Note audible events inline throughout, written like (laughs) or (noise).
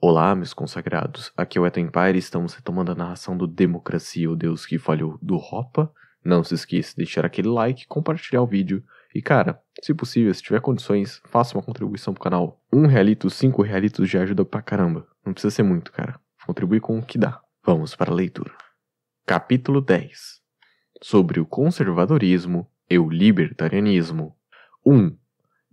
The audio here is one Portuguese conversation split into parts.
Olá, meus consagrados. Aqui é o Eta Empire e estamos retomando a narração do Democracia, o Deus que Falhou, do Ropa. Não se esqueça de deixar aquele like, compartilhar o vídeo e, cara, se possível, se tiver condições, faça uma contribuição pro canal. Um realito, cinco realitos já ajuda pra caramba. Não precisa ser muito, cara. Contribui com o que dá. Vamos para a leitura. Capítulo 10 Sobre o conservadorismo e o libertarianismo 1. Um,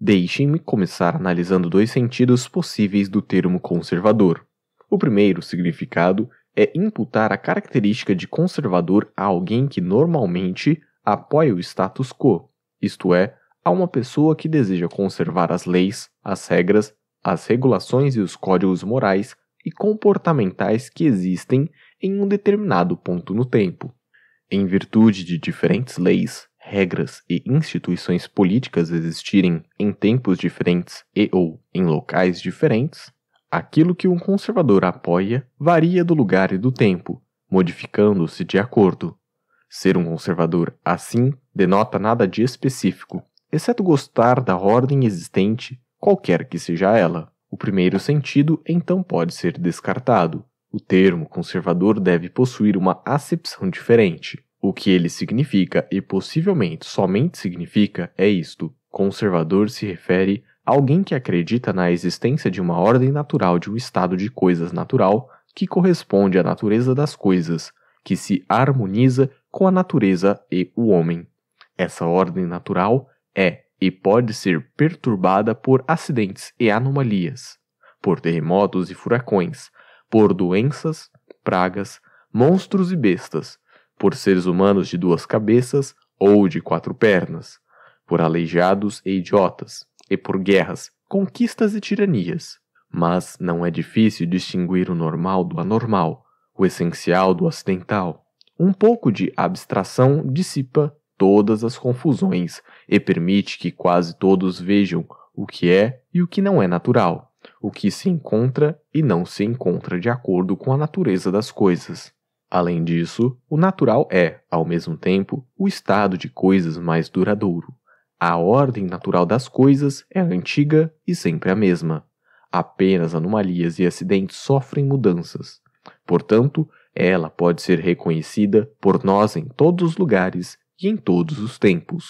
Deixem-me começar analisando dois sentidos possíveis do termo conservador. O primeiro significado é imputar a característica de conservador a alguém que normalmente apoia o status quo, isto é, a uma pessoa que deseja conservar as leis, as regras, as regulações e os códigos morais e comportamentais que existem em um determinado ponto no tempo. Em virtude de diferentes leis, regras e instituições políticas existirem em tempos diferentes e ou em locais diferentes, aquilo que um conservador apoia varia do lugar e do tempo, modificando-se de acordo. Ser um conservador, assim, denota nada de específico, exceto gostar da ordem existente, qualquer que seja ela. O primeiro sentido então pode ser descartado. O termo conservador deve possuir uma acepção diferente. O que ele significa, e possivelmente somente significa, é isto: conservador se refere a alguém que acredita na existência de uma ordem natural de um estado de coisas natural que corresponde à natureza das coisas, que se harmoniza com a natureza e o homem. Essa ordem natural é e pode ser perturbada por acidentes e anomalias, por terremotos e furacões, por doenças, pragas, monstros e bestas, por seres humanos de duas cabeças ou de quatro pernas, por aleijados e idiotas, e por guerras, conquistas e tiranias. Mas não é difícil distinguir o normal do anormal, o essencial do acidental. Um pouco de abstração dissipa todas as confusões e permite que quase todos vejam o que é e o que não é natural, o que se encontra e não se encontra de acordo com a natureza das coisas. Além disso, o natural é, ao mesmo tempo, o estado de coisas mais duradouro. A ordem natural das coisas é antiga e sempre a mesma. Apenas anomalias e acidentes sofrem mudanças. Portanto, ela pode ser reconhecida por nós em todos os lugares e em todos os tempos.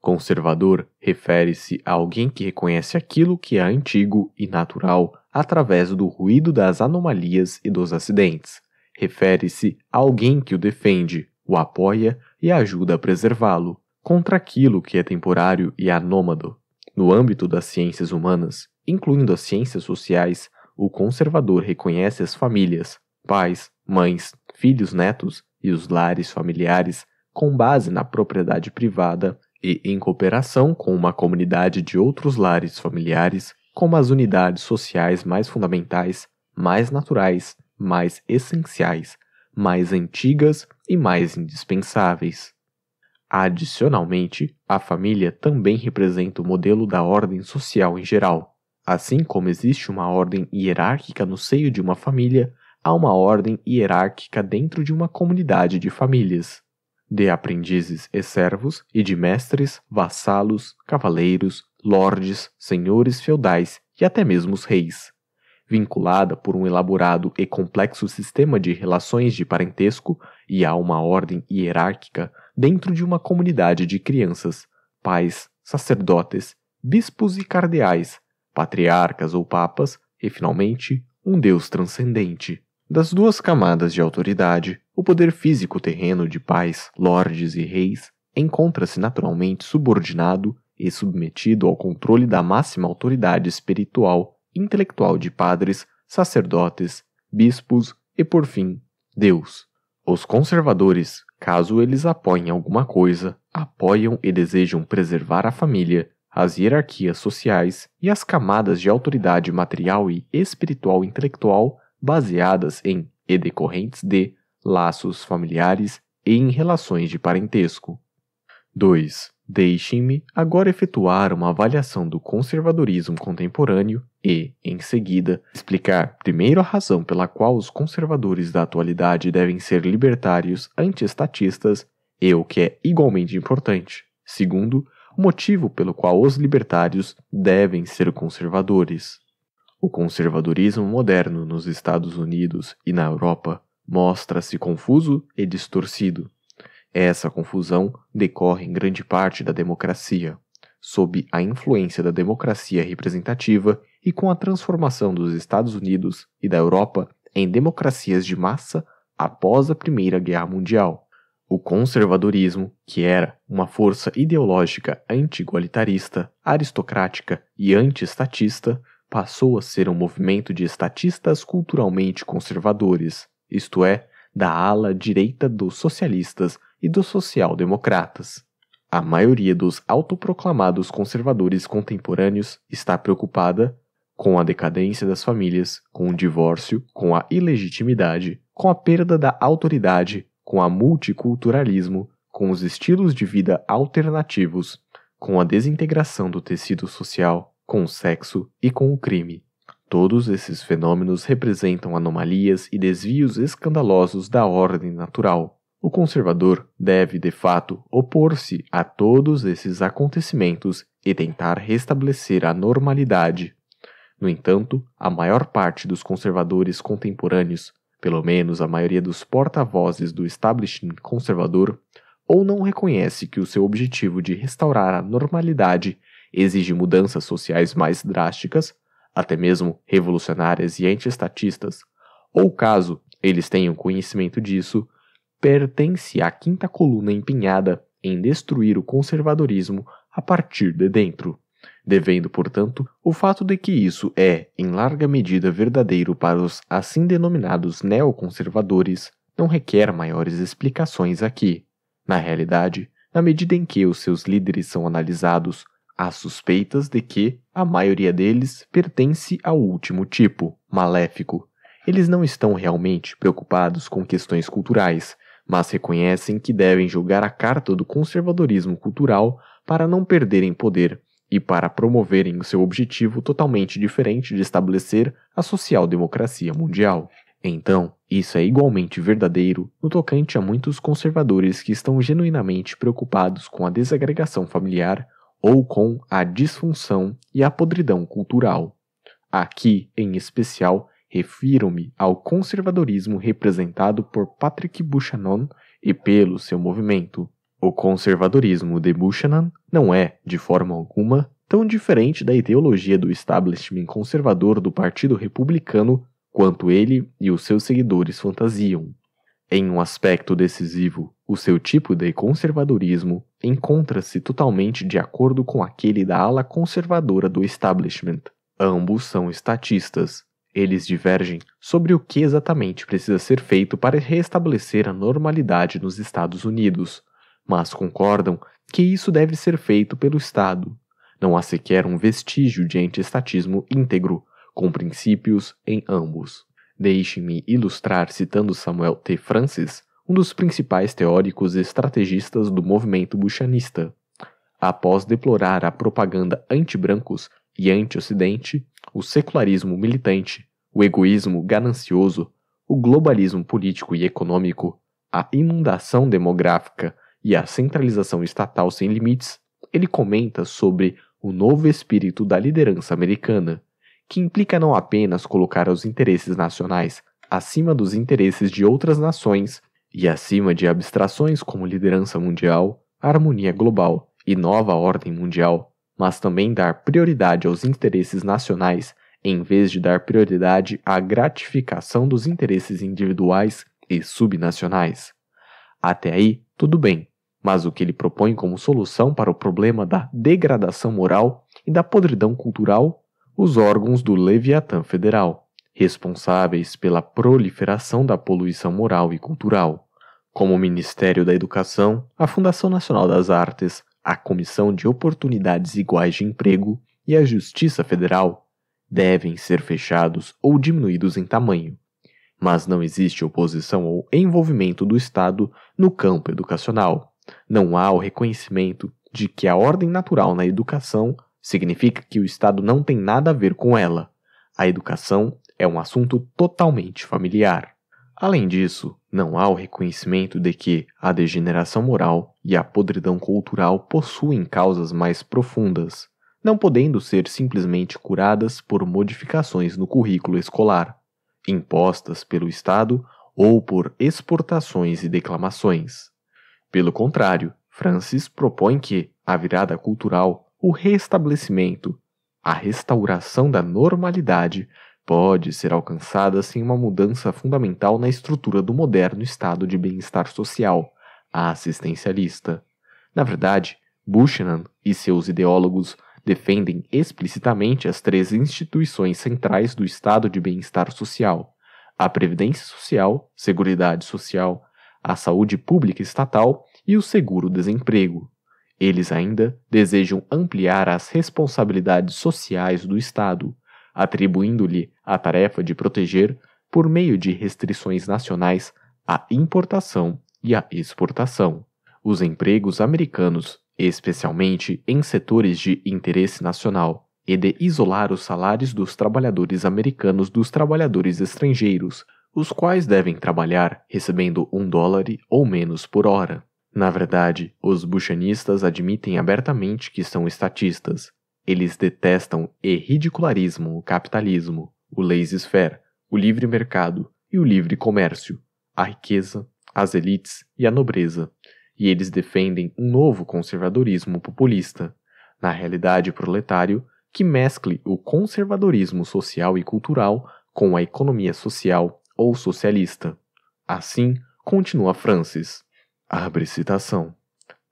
Conservador refere-se a alguém que reconhece aquilo que é antigo e natural através do ruído das anomalias e dos acidentes Refere-se a alguém que o defende, o apoia e ajuda a preservá-lo, contra aquilo que é temporário e anômado. No âmbito das ciências humanas, incluindo as ciências sociais, o conservador reconhece as famílias, pais, mães, filhos, netos e os lares familiares com base na propriedade privada e em cooperação com uma comunidade de outros lares familiares como as unidades sociais mais fundamentais, mais naturais mais essenciais, mais antigas e mais indispensáveis. Adicionalmente, a família também representa o modelo da ordem social em geral. Assim como existe uma ordem hierárquica no seio de uma família, há uma ordem hierárquica dentro de uma comunidade de famílias. De aprendizes e servos, e de mestres, vassalos, cavaleiros, lordes, senhores feudais e até mesmo os reis vinculada por um elaborado e complexo sistema de relações de parentesco e a uma ordem hierárquica dentro de uma comunidade de crianças, pais, sacerdotes, bispos e cardeais, patriarcas ou papas e, finalmente, um Deus transcendente. Das duas camadas de autoridade, o poder físico terreno de pais, lordes e reis encontra-se naturalmente subordinado e submetido ao controle da máxima autoridade espiritual intelectual de padres, sacerdotes, bispos e, por fim, Deus. Os conservadores, caso eles apoiem alguma coisa, apoiam e desejam preservar a família, as hierarquias sociais e as camadas de autoridade material e espiritual intelectual baseadas em e decorrentes de laços familiares e em relações de parentesco. 2. Deixem-me agora efetuar uma avaliação do conservadorismo contemporâneo e, em seguida, explicar primeiro a razão pela qual os conservadores da atualidade devem ser libertários anti-estatistas e o que é igualmente importante. Segundo, o motivo pelo qual os libertários devem ser conservadores. O conservadorismo moderno nos Estados Unidos e na Europa mostra-se confuso e distorcido essa confusão decorre em grande parte da democracia. Sob a influência da democracia representativa e com a transformação dos Estados Unidos e da Europa em democracias de massa após a Primeira Guerra Mundial. O conservadorismo, que era uma força ideológica anti-igualitarista, aristocrática e anti-estatista, passou a ser um movimento de estatistas culturalmente conservadores, isto é, da ala direita dos socialistas e dos social-democratas. A maioria dos autoproclamados conservadores contemporâneos está preocupada com a decadência das famílias, com o divórcio, com a ilegitimidade, com a perda da autoridade, com a multiculturalismo, com os estilos de vida alternativos, com a desintegração do tecido social, com o sexo e com o crime. Todos esses fenômenos representam anomalias e desvios escandalosos da ordem natural, o conservador deve, de fato, opor-se a todos esses acontecimentos e tentar restabelecer a normalidade. No entanto, a maior parte dos conservadores contemporâneos, pelo menos a maioria dos porta-vozes do establishment conservador, ou não reconhece que o seu objetivo de restaurar a normalidade exige mudanças sociais mais drásticas, até mesmo revolucionárias e antiestatistas, ou caso eles tenham conhecimento disso, pertence à quinta coluna empenhada em destruir o conservadorismo a partir de dentro, devendo, portanto, o fato de que isso é, em larga medida, verdadeiro para os assim denominados neoconservadores, não requer maiores explicações aqui. Na realidade, na medida em que os seus líderes são analisados, há suspeitas de que a maioria deles pertence ao último tipo, maléfico. Eles não estão realmente preocupados com questões culturais, mas reconhecem que devem julgar a carta do conservadorismo cultural para não perderem poder e para promoverem o seu objetivo totalmente diferente de estabelecer a social-democracia mundial. Então, isso é igualmente verdadeiro no tocante a muitos conservadores que estão genuinamente preocupados com a desagregação familiar ou com a disfunção e a podridão cultural. Aqui, em especial, Refiro-me ao conservadorismo representado por Patrick Buchanan e pelo seu movimento. O conservadorismo de Buchanan não é, de forma alguma, tão diferente da ideologia do establishment conservador do Partido Republicano quanto ele e os seus seguidores fantasiam. Em um aspecto decisivo, o seu tipo de conservadorismo encontra-se totalmente de acordo com aquele da ala conservadora do establishment. Ambos são estatistas, eles divergem sobre o que exatamente precisa ser feito para restabelecer a normalidade nos Estados Unidos, mas concordam que isso deve ser feito pelo Estado. Não há sequer um vestígio de antiestatismo íntegro, com princípios em ambos. Deixe-me ilustrar citando Samuel T. Francis, um dos principais teóricos e estrategistas do movimento buchanista. Após deplorar a propaganda anti-brancos e anti-ocidente, o secularismo militante o egoísmo ganancioso, o globalismo político e econômico, a inundação demográfica e a centralização estatal sem limites, ele comenta sobre o novo espírito da liderança americana, que implica não apenas colocar os interesses nacionais acima dos interesses de outras nações e acima de abstrações como liderança mundial, harmonia global e nova ordem mundial, mas também dar prioridade aos interesses nacionais em vez de dar prioridade à gratificação dos interesses individuais e subnacionais. Até aí, tudo bem, mas o que ele propõe como solução para o problema da degradação moral e da podridão cultural? Os órgãos do Leviatã Federal, responsáveis pela proliferação da poluição moral e cultural, como o Ministério da Educação, a Fundação Nacional das Artes, a Comissão de Oportunidades Iguais de Emprego e a Justiça Federal, devem ser fechados ou diminuídos em tamanho, mas não existe oposição ou envolvimento do Estado no campo educacional. Não há o reconhecimento de que a ordem natural na educação significa que o Estado não tem nada a ver com ela. A educação é um assunto totalmente familiar. Além disso, não há o reconhecimento de que a degeneração moral e a podridão cultural possuem causas mais profundas não podendo ser simplesmente curadas por modificações no currículo escolar, impostas pelo Estado ou por exportações e declamações. Pelo contrário, Francis propõe que a virada cultural, o restabelecimento, a restauração da normalidade pode ser alcançada sem uma mudança fundamental na estrutura do moderno estado de bem-estar social, a assistencialista. Na verdade, Buchanan e seus ideólogos defendem explicitamente as três instituições centrais do estado de bem-estar social: a Previdência Social, Seguridade Social, a Saúde Pública Estatal e o Seguro-Desemprego. Eles ainda desejam ampliar as responsabilidades sociais do Estado, atribuindo-lhe a tarefa de proteger, por meio de restrições nacionais, a importação e a exportação. Os empregos americanos especialmente em setores de interesse nacional, e de isolar os salários dos trabalhadores americanos dos trabalhadores estrangeiros, os quais devem trabalhar recebendo um dólar ou menos por hora. Na verdade, os buchanistas admitem abertamente que são estatistas. Eles detestam e ridicularizam o capitalismo, o laissez-faire, o livre mercado e o livre comércio, a riqueza, as elites e a nobreza e eles defendem um novo conservadorismo populista, na realidade proletário, que mescle o conservadorismo social e cultural com a economia social ou socialista. Assim, continua Francis. Abre citação.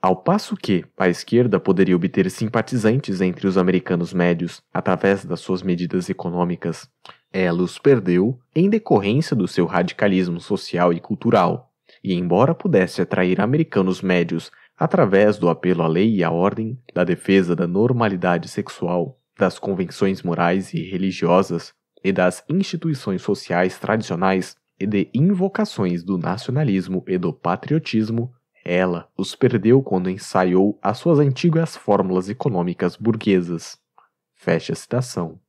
Ao passo que a esquerda poderia obter simpatizantes entre os americanos médios através das suas medidas econômicas, ela os perdeu em decorrência do seu radicalismo social e cultural e, embora pudesse atrair americanos médios através do apelo à lei e à ordem, da defesa da normalidade sexual, das convenções morais e religiosas e das instituições sociais tradicionais e de invocações do nacionalismo e do patriotismo, ela os perdeu quando ensaiou as suas antigas fórmulas econômicas burguesas. Fecha a citação.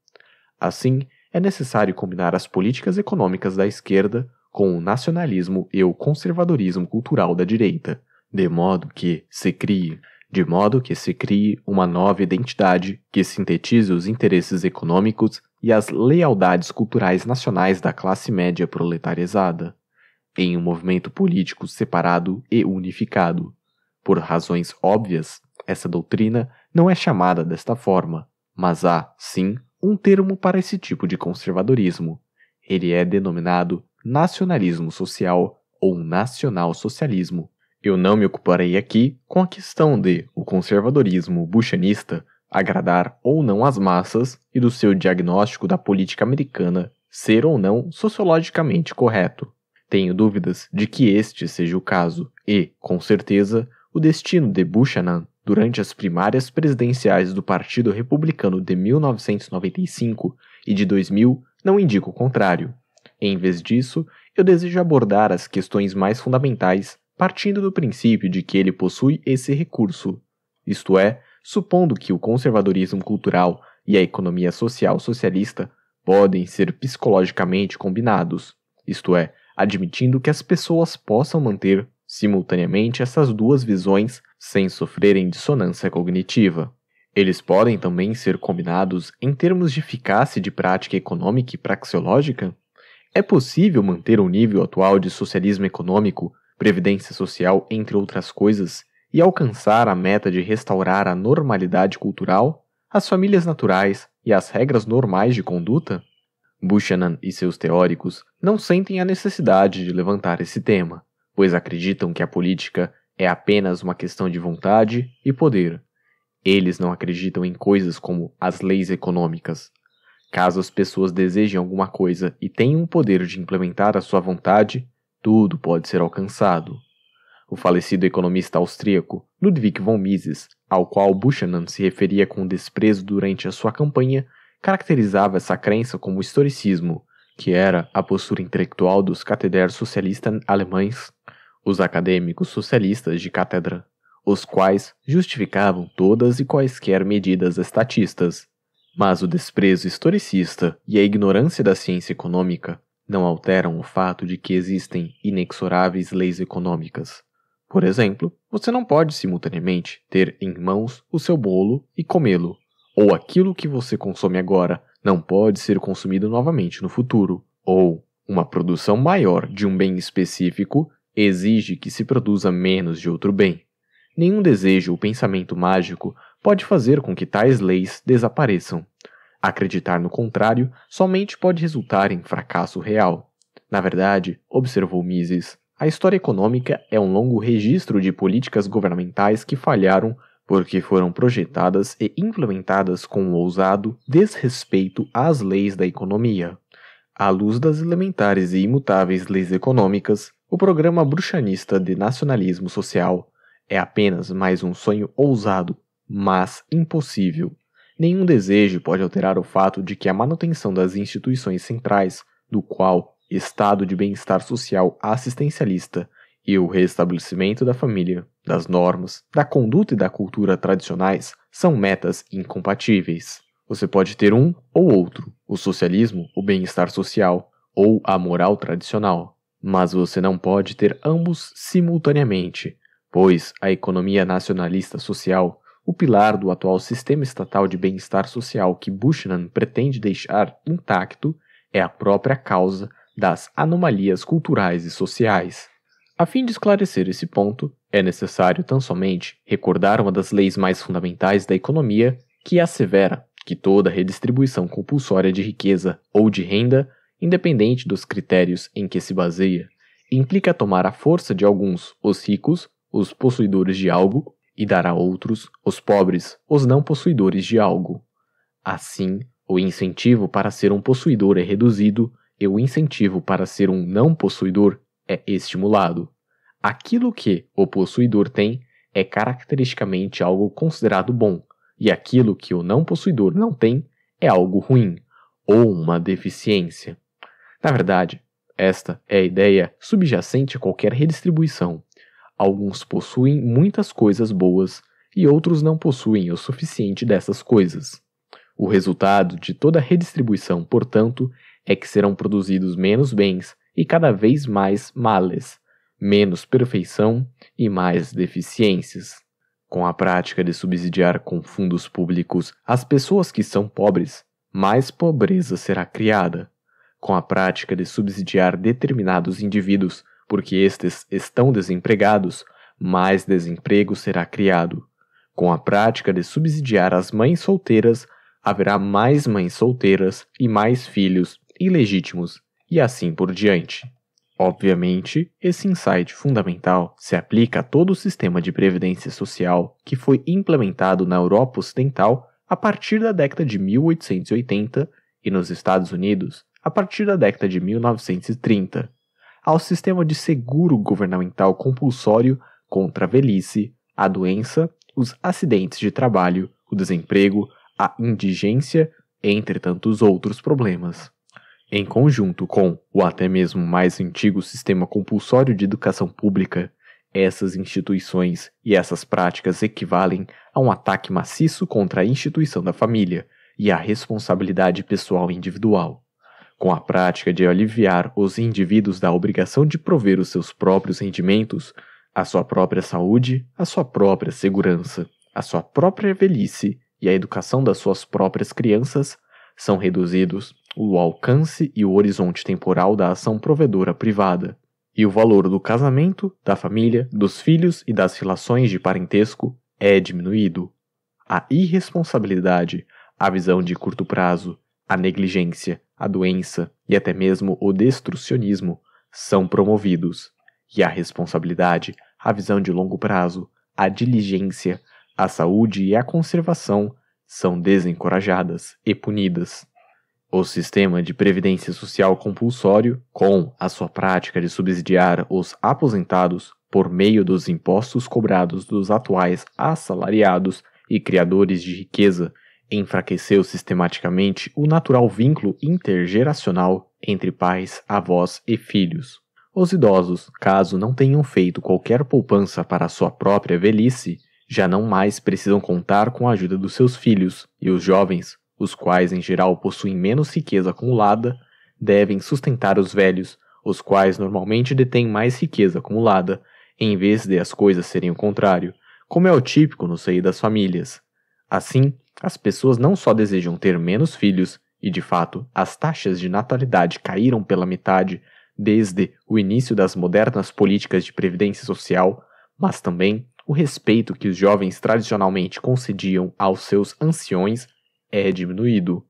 Assim, é necessário combinar as políticas econômicas da esquerda com o nacionalismo e o conservadorismo cultural da direita, de modo que se crie de modo que se crie uma nova identidade que sintetize os interesses econômicos e as lealdades culturais nacionais da classe média proletarizada, em um movimento político separado e unificado. Por razões óbvias, essa doutrina não é chamada desta forma, mas há, sim, um termo para esse tipo de conservadorismo. Ele é denominado nacionalismo social ou nacional-socialismo. Eu não me ocuparei aqui com a questão de o conservadorismo buchanista agradar ou não as massas e do seu diagnóstico da política americana ser ou não sociologicamente correto. Tenho dúvidas de que este seja o caso e, com certeza, o destino de Buchanan durante as primárias presidenciais do Partido Republicano de 1995 e de 2000 não indica o contrário. Em vez disso, eu desejo abordar as questões mais fundamentais partindo do princípio de que ele possui esse recurso, isto é, supondo que o conservadorismo cultural e a economia social socialista podem ser psicologicamente combinados, isto é, admitindo que as pessoas possam manter simultaneamente essas duas visões sem sofrerem dissonância cognitiva. Eles podem também ser combinados em termos de eficácia de prática econômica e praxeológica? É possível manter o nível atual de socialismo econômico, previdência social, entre outras coisas, e alcançar a meta de restaurar a normalidade cultural, as famílias naturais e as regras normais de conduta? Buchanan e seus teóricos não sentem a necessidade de levantar esse tema, pois acreditam que a política é apenas uma questão de vontade e poder. Eles não acreditam em coisas como as leis econômicas, Caso as pessoas desejem alguma coisa e tenham o poder de implementar a sua vontade, tudo pode ser alcançado. O falecido economista austríaco Ludwig von Mises, ao qual Buchanan se referia com desprezo durante a sua campanha, caracterizava essa crença como historicismo, que era a postura intelectual dos catedrais socialistas alemães, os acadêmicos socialistas de cátedra, os quais justificavam todas e quaisquer medidas estatistas, mas o desprezo historicista e a ignorância da ciência econômica não alteram o fato de que existem inexoráveis leis econômicas. Por exemplo, você não pode simultaneamente ter em mãos o seu bolo e comê-lo, ou aquilo que você consome agora não pode ser consumido novamente no futuro, ou uma produção maior de um bem específico exige que se produza menos de outro bem. Nenhum desejo ou pensamento mágico pode fazer com que tais leis desapareçam. Acreditar no contrário somente pode resultar em fracasso real. Na verdade, observou Mises, a história econômica é um longo registro de políticas governamentais que falharam porque foram projetadas e implementadas com um ousado desrespeito às leis da economia. À luz das elementares e imutáveis leis econômicas, o programa bruxanista de nacionalismo social é apenas mais um sonho ousado mas impossível. Nenhum desejo pode alterar o fato de que a manutenção das instituições centrais, do qual estado de bem-estar social assistencialista e o restabelecimento da família, das normas, da conduta e da cultura tradicionais são metas incompatíveis. Você pode ter um ou outro, o socialismo, o bem-estar social ou a moral tradicional, mas você não pode ter ambos simultaneamente, pois a economia nacionalista social o pilar do atual sistema estatal de bem-estar social que Buchanan pretende deixar intacto é a própria causa das anomalias culturais e sociais. A fim de esclarecer esse ponto, é necessário tão somente recordar uma das leis mais fundamentais da economia, que é assevera que toda redistribuição compulsória de riqueza ou de renda, independente dos critérios em que se baseia, implica tomar a força de alguns os ricos, os possuidores de algo, e dará a outros, os pobres, os não possuidores de algo. Assim, o incentivo para ser um possuidor é reduzido e o incentivo para ser um não possuidor é estimulado. Aquilo que o possuidor tem é caracteristicamente algo considerado bom, e aquilo que o não possuidor não tem é algo ruim, ou uma deficiência. Na verdade, esta é a ideia subjacente a qualquer redistribuição. Alguns possuem muitas coisas boas e outros não possuem o suficiente dessas coisas. O resultado de toda redistribuição, portanto, é que serão produzidos menos bens e cada vez mais males, menos perfeição e mais deficiências. Com a prática de subsidiar com fundos públicos as pessoas que são pobres, mais pobreza será criada. Com a prática de subsidiar determinados indivíduos, porque estes estão desempregados, mais desemprego será criado. Com a prática de subsidiar as mães solteiras, haverá mais mães solteiras e mais filhos ilegítimos, e assim por diante. Obviamente, esse insight fundamental se aplica a todo o sistema de previdência social que foi implementado na Europa Ocidental a partir da década de 1880 e nos Estados Unidos a partir da década de 1930 ao sistema de seguro governamental compulsório contra a velhice, a doença, os acidentes de trabalho, o desemprego, a indigência, entre tantos outros problemas. Em conjunto com o até mesmo mais antigo sistema compulsório de educação pública, essas instituições e essas práticas equivalem a um ataque maciço contra a instituição da família e a responsabilidade pessoal individual. Com a prática de aliviar os indivíduos da obrigação de prover os seus próprios rendimentos, a sua própria saúde, a sua própria segurança, a sua própria velhice e a educação das suas próprias crianças, são reduzidos o alcance e o horizonte temporal da ação provedora privada, e o valor do casamento, da família, dos filhos e das relações de parentesco é diminuído. A irresponsabilidade, a visão de curto prazo, a negligência, a doença e até mesmo o destrucionismo são promovidos, e a responsabilidade, a visão de longo prazo, a diligência, a saúde e a conservação são desencorajadas e punidas. O sistema de previdência social compulsório, com a sua prática de subsidiar os aposentados por meio dos impostos cobrados dos atuais assalariados e criadores de riqueza, enfraqueceu sistematicamente o natural vínculo intergeracional entre pais, avós e filhos. Os idosos, caso não tenham feito qualquer poupança para a sua própria velhice, já não mais precisam contar com a ajuda dos seus filhos, e os jovens, os quais em geral possuem menos riqueza acumulada, devem sustentar os velhos, os quais normalmente detêm mais riqueza acumulada, em vez de as coisas serem o contrário, como é o típico no seio das famílias. Assim, as pessoas não só desejam ter menos filhos, e de fato, as taxas de natalidade caíram pela metade desde o início das modernas políticas de previdência social, mas também o respeito que os jovens tradicionalmente concediam aos seus anciões é diminuído,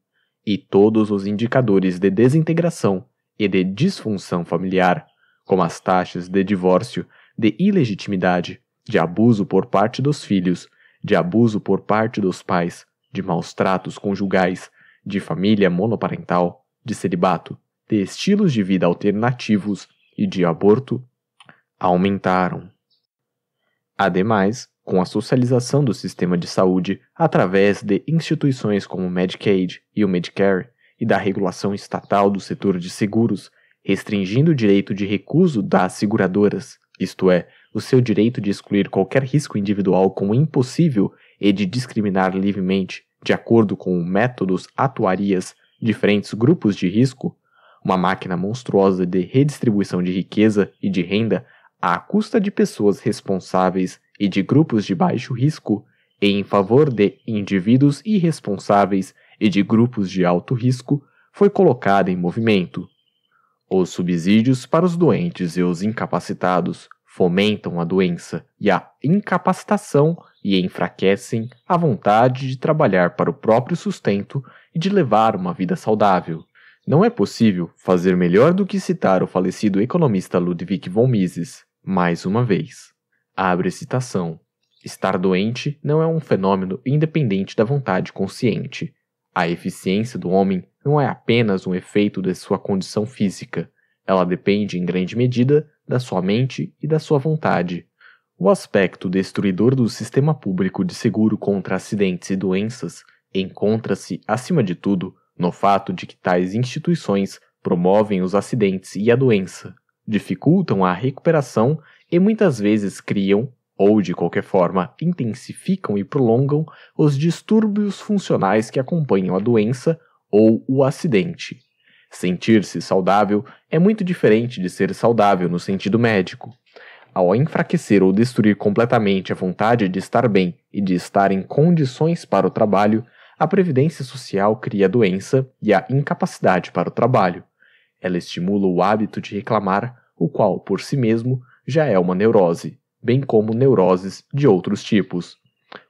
e todos os indicadores de desintegração e de disfunção familiar, como as taxas de divórcio, de ilegitimidade, de abuso por parte dos filhos, de abuso por parte dos pais, de maus tratos conjugais, de família monoparental, de celibato, de estilos de vida alternativos e de aborto aumentaram. Ademais, com a socialização do sistema de saúde através de instituições como o Medicaid e o Medicare e da regulação estatal do setor de seguros, restringindo o direito de recuso das seguradoras, isto é, o seu direito de excluir qualquer risco individual como impossível e de discriminar livremente, de acordo com métodos atuarias diferentes grupos de risco, uma máquina monstruosa de redistribuição de riqueza e de renda à custa de pessoas responsáveis e de grupos de baixo risco, e em favor de indivíduos irresponsáveis e de grupos de alto risco, foi colocada em movimento. Os subsídios para os doentes e os incapacitados, fomentam a doença e a incapacitação e enfraquecem a vontade de trabalhar para o próprio sustento e de levar uma vida saudável. Não é possível fazer melhor do que citar o falecido economista Ludwig von Mises, mais uma vez. Abre citação. Estar doente não é um fenômeno independente da vontade consciente. A eficiência do homem não é apenas um efeito de sua condição física. Ela depende, em grande medida, da sua mente e da sua vontade. O aspecto destruidor do sistema público de seguro contra acidentes e doenças encontra-se, acima de tudo, no fato de que tais instituições promovem os acidentes e a doença, dificultam a recuperação e muitas vezes criam, ou de qualquer forma intensificam e prolongam, os distúrbios funcionais que acompanham a doença ou o acidente. Sentir-se saudável é muito diferente de ser saudável no sentido médico. Ao enfraquecer ou destruir completamente a vontade de estar bem e de estar em condições para o trabalho, a Previdência Social cria a doença e a incapacidade para o trabalho. Ela estimula o hábito de reclamar, o qual, por si mesmo, já é uma neurose, bem como neuroses de outros tipos.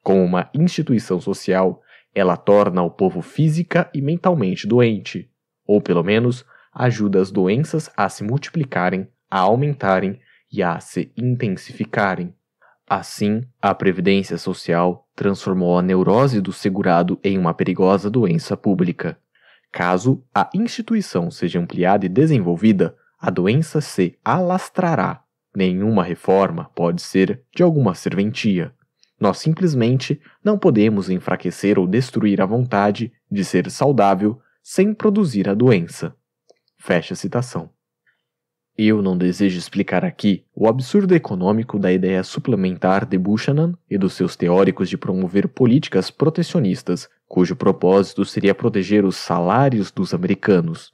Como uma instituição social, ela torna o povo física e mentalmente doente ou pelo menos ajuda as doenças a se multiplicarem, a aumentarem e a se intensificarem. Assim, a Previdência Social transformou a neurose do segurado em uma perigosa doença pública. Caso a instituição seja ampliada e desenvolvida, a doença se alastrará. Nenhuma reforma pode ser de alguma serventia. Nós simplesmente não podemos enfraquecer ou destruir a vontade de ser saudável sem produzir a doença. Fecha citação. Eu não desejo explicar aqui o absurdo econômico da ideia suplementar de Buchanan e dos seus teóricos de promover políticas protecionistas, cujo propósito seria proteger os salários dos americanos.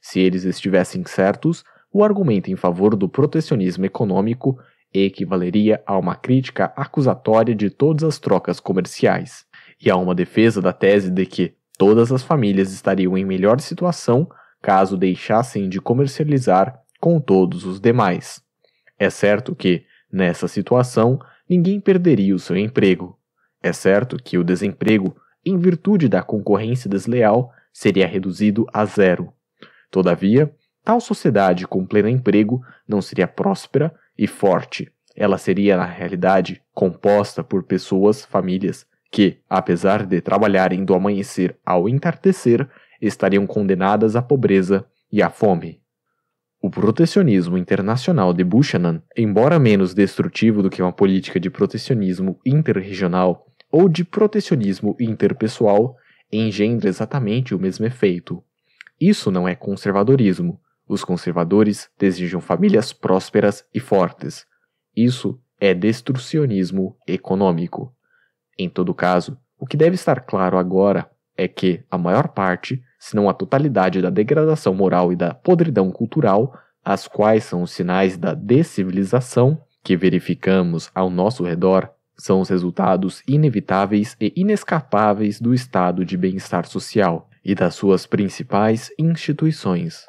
Se eles estivessem certos, o argumento em favor do protecionismo econômico equivaleria a uma crítica acusatória de todas as trocas comerciais e a uma defesa da tese de que Todas as famílias estariam em melhor situação caso deixassem de comercializar com todos os demais. É certo que, nessa situação, ninguém perderia o seu emprego. É certo que o desemprego, em virtude da concorrência desleal, seria reduzido a zero. Todavia, tal sociedade com pleno emprego não seria próspera e forte. Ela seria, na realidade, composta por pessoas, famílias que, apesar de trabalharem do amanhecer ao entardecer, estariam condenadas à pobreza e à fome. O protecionismo internacional de Buchanan, embora menos destrutivo do que uma política de protecionismo interregional ou de protecionismo interpessoal, engendra exatamente o mesmo efeito. Isso não é conservadorismo. Os conservadores desejam famílias prósperas e fortes. Isso é destrucionismo econômico. Em todo caso, o que deve estar claro agora é que a maior parte, se não a totalidade da degradação moral e da podridão cultural, as quais são os sinais da descivilização que verificamos ao nosso redor, são os resultados inevitáveis e inescapáveis do estado de bem-estar social e das suas principais instituições.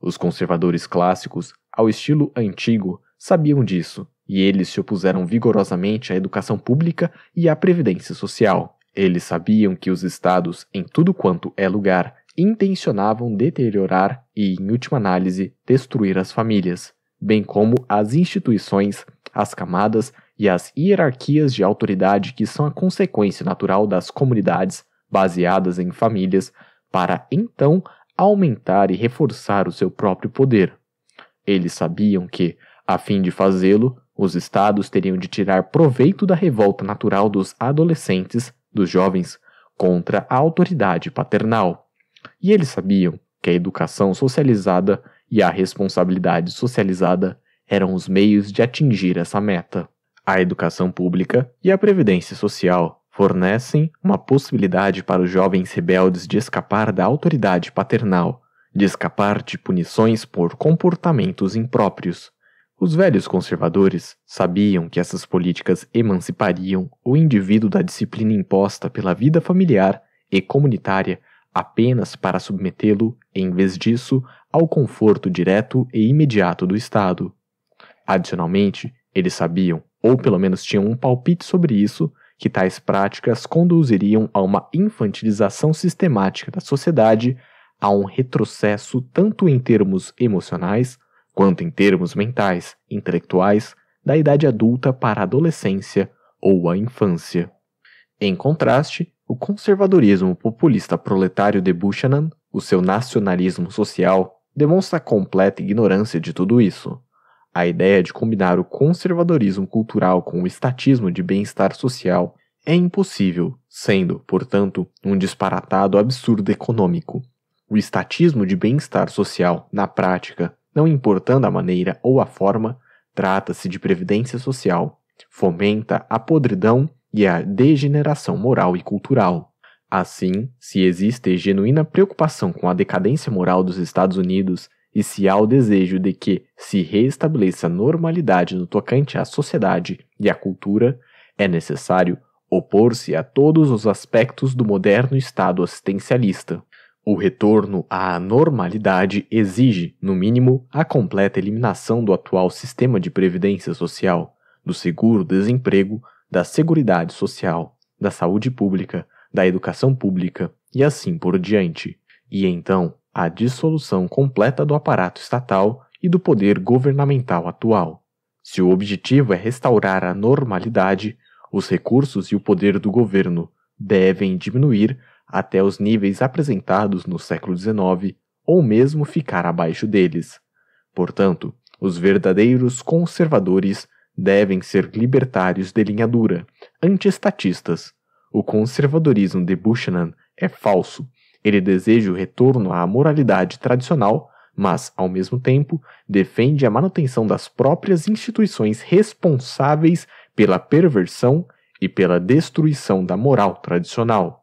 Os conservadores clássicos, ao estilo antigo, sabiam disso e eles se opuseram vigorosamente à educação pública e à previdência social. Eles sabiam que os estados, em tudo quanto é lugar, intencionavam deteriorar e, em última análise, destruir as famílias, bem como as instituições, as camadas e as hierarquias de autoridade que são a consequência natural das comunidades baseadas em famílias, para então aumentar e reforçar o seu próprio poder. Eles sabiam que, a fim de fazê-lo, os estados teriam de tirar proveito da revolta natural dos adolescentes, dos jovens, contra a autoridade paternal. E eles sabiam que a educação socializada e a responsabilidade socializada eram os meios de atingir essa meta. A educação pública e a previdência social fornecem uma possibilidade para os jovens rebeldes de escapar da autoridade paternal, de escapar de punições por comportamentos impróprios. Os velhos conservadores sabiam que essas políticas emancipariam o indivíduo da disciplina imposta pela vida familiar e comunitária apenas para submetê-lo, em vez disso, ao conforto direto e imediato do Estado. Adicionalmente, eles sabiam, ou pelo menos tinham um palpite sobre isso, que tais práticas conduziriam a uma infantilização sistemática da sociedade, a um retrocesso tanto em termos emocionais quanto em termos mentais, intelectuais, da idade adulta para a adolescência ou a infância. Em contraste, o conservadorismo populista proletário de Buchanan, o seu nacionalismo social, demonstra completa ignorância de tudo isso. A ideia de combinar o conservadorismo cultural com o estatismo de bem-estar social é impossível, sendo, portanto, um disparatado absurdo econômico. O estatismo de bem-estar social, na prática, não importando a maneira ou a forma, trata-se de previdência social, fomenta a podridão e a degeneração moral e cultural. Assim, se existe genuína preocupação com a decadência moral dos Estados Unidos e se há o desejo de que se reestabeleça normalidade no tocante à sociedade e à cultura, é necessário opor-se a todos os aspectos do moderno Estado assistencialista. O retorno à normalidade exige, no mínimo, a completa eliminação do atual sistema de previdência social, do seguro-desemprego, da seguridade social, da saúde pública, da educação pública e assim por diante. E então, a dissolução completa do aparato estatal e do poder governamental atual. Se o objetivo é restaurar a normalidade, os recursos e o poder do governo devem diminuir até os níveis apresentados no século XIX ou mesmo ficar abaixo deles. Portanto, os verdadeiros conservadores devem ser libertários de linha dura, anti-estatistas. O conservadorismo de Buchanan é falso. Ele deseja o retorno à moralidade tradicional, mas, ao mesmo tempo, defende a manutenção das próprias instituições responsáveis pela perversão e pela destruição da moral tradicional.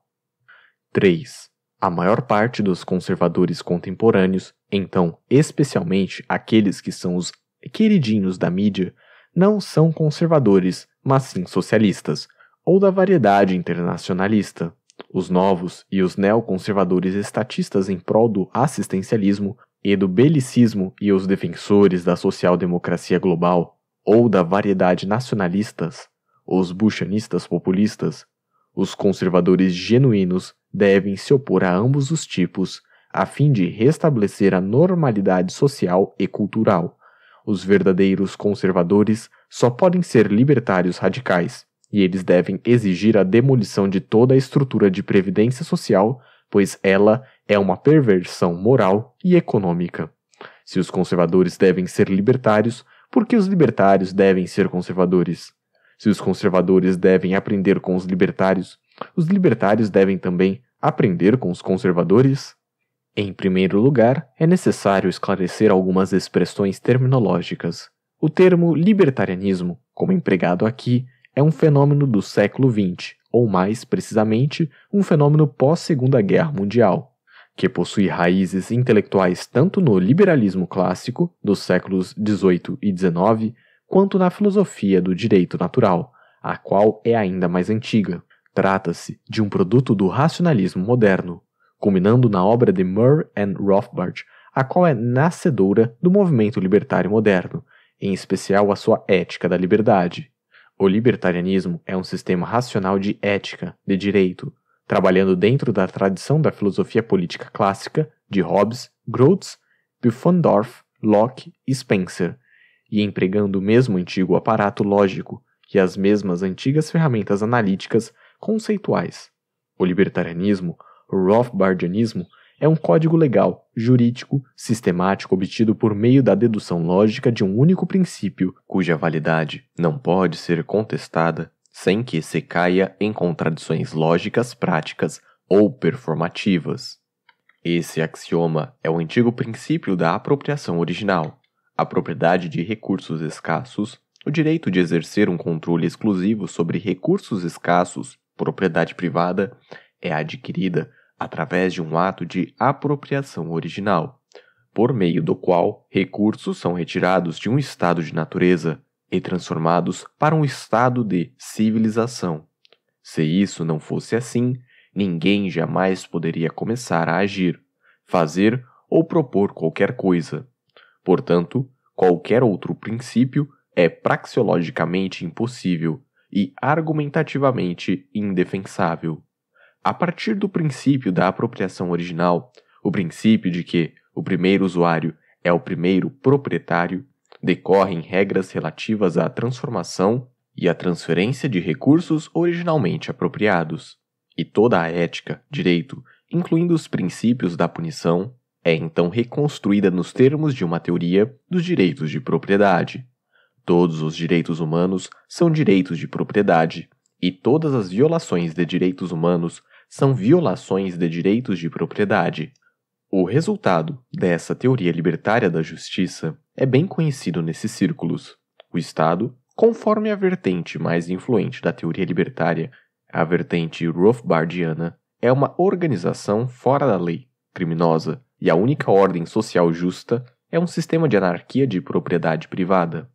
3. A maior parte dos conservadores contemporâneos, então, especialmente aqueles que são os queridinhos da mídia, não são conservadores, mas sim socialistas, ou da variedade internacionalista. Os novos e os neoconservadores estatistas em prol do assistencialismo e do belicismo e os defensores da social-democracia global ou da variedade nacionalistas, os buchanistas populistas os conservadores genuínos devem se opor a ambos os tipos, a fim de restabelecer a normalidade social e cultural. Os verdadeiros conservadores só podem ser libertários radicais, e eles devem exigir a demolição de toda a estrutura de previdência social, pois ela é uma perversão moral e econômica. Se os conservadores devem ser libertários, por que os libertários devem ser conservadores? Se os conservadores devem aprender com os libertários, os libertários devem também aprender com os conservadores? Em primeiro lugar, é necessário esclarecer algumas expressões terminológicas. O termo libertarianismo, como empregado aqui, é um fenômeno do século XX, ou mais precisamente, um fenômeno pós-Segunda Guerra Mundial, que possui raízes intelectuais tanto no liberalismo clássico, dos séculos XVIII e XIX, quanto na filosofia do direito natural, a qual é ainda mais antiga. Trata-se de um produto do racionalismo moderno, culminando na obra de Murr and Rothbard, a qual é nascedoura do movimento libertário moderno, em especial a sua ética da liberdade. O libertarianismo é um sistema racional de ética, de direito, trabalhando dentro da tradição da filosofia política clássica de Hobbes, Grotius, Pufendorf, Locke e Spencer, e empregando o mesmo antigo aparato lógico e as mesmas antigas ferramentas analíticas conceituais. O libertarianismo, o Rothbardianismo, é um código legal, jurídico, sistemático obtido por meio da dedução lógica de um único princípio, cuja validade não pode ser contestada sem que se caia em contradições lógicas, práticas ou performativas. Esse axioma é o antigo princípio da apropriação original, a propriedade de recursos escassos, o direito de exercer um controle exclusivo sobre recursos escassos, propriedade privada, é adquirida através de um ato de apropriação original, por meio do qual recursos são retirados de um estado de natureza e transformados para um estado de civilização. Se isso não fosse assim, ninguém jamais poderia começar a agir, fazer ou propor qualquer coisa. Portanto, qualquer outro princípio é praxeologicamente impossível e argumentativamente indefensável. A partir do princípio da apropriação original, o princípio de que o primeiro usuário é o primeiro proprietário, decorrem regras relativas à transformação e à transferência de recursos originalmente apropriados. E toda a ética, direito, incluindo os princípios da punição, é então reconstruída nos termos de uma teoria dos direitos de propriedade. Todos os direitos humanos são direitos de propriedade, e todas as violações de direitos humanos são violações de direitos de propriedade. O resultado dessa teoria libertária da justiça é bem conhecido nesses círculos. O Estado, conforme a vertente mais influente da teoria libertária, a vertente Rothbardiana, é uma organização fora da lei, criminosa, e a única ordem social justa é um sistema de anarquia de propriedade privada.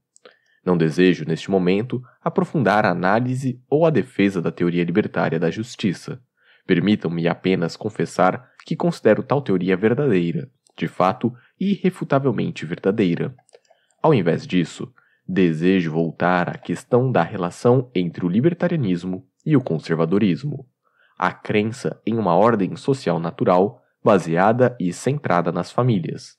Não desejo, neste momento, aprofundar a análise ou a defesa da teoria libertária da justiça. Permitam-me apenas confessar que considero tal teoria verdadeira, de fato e irrefutavelmente verdadeira. Ao invés disso, desejo voltar à questão da relação entre o libertarianismo e o conservadorismo. A crença em uma ordem social natural baseada e centrada nas famílias.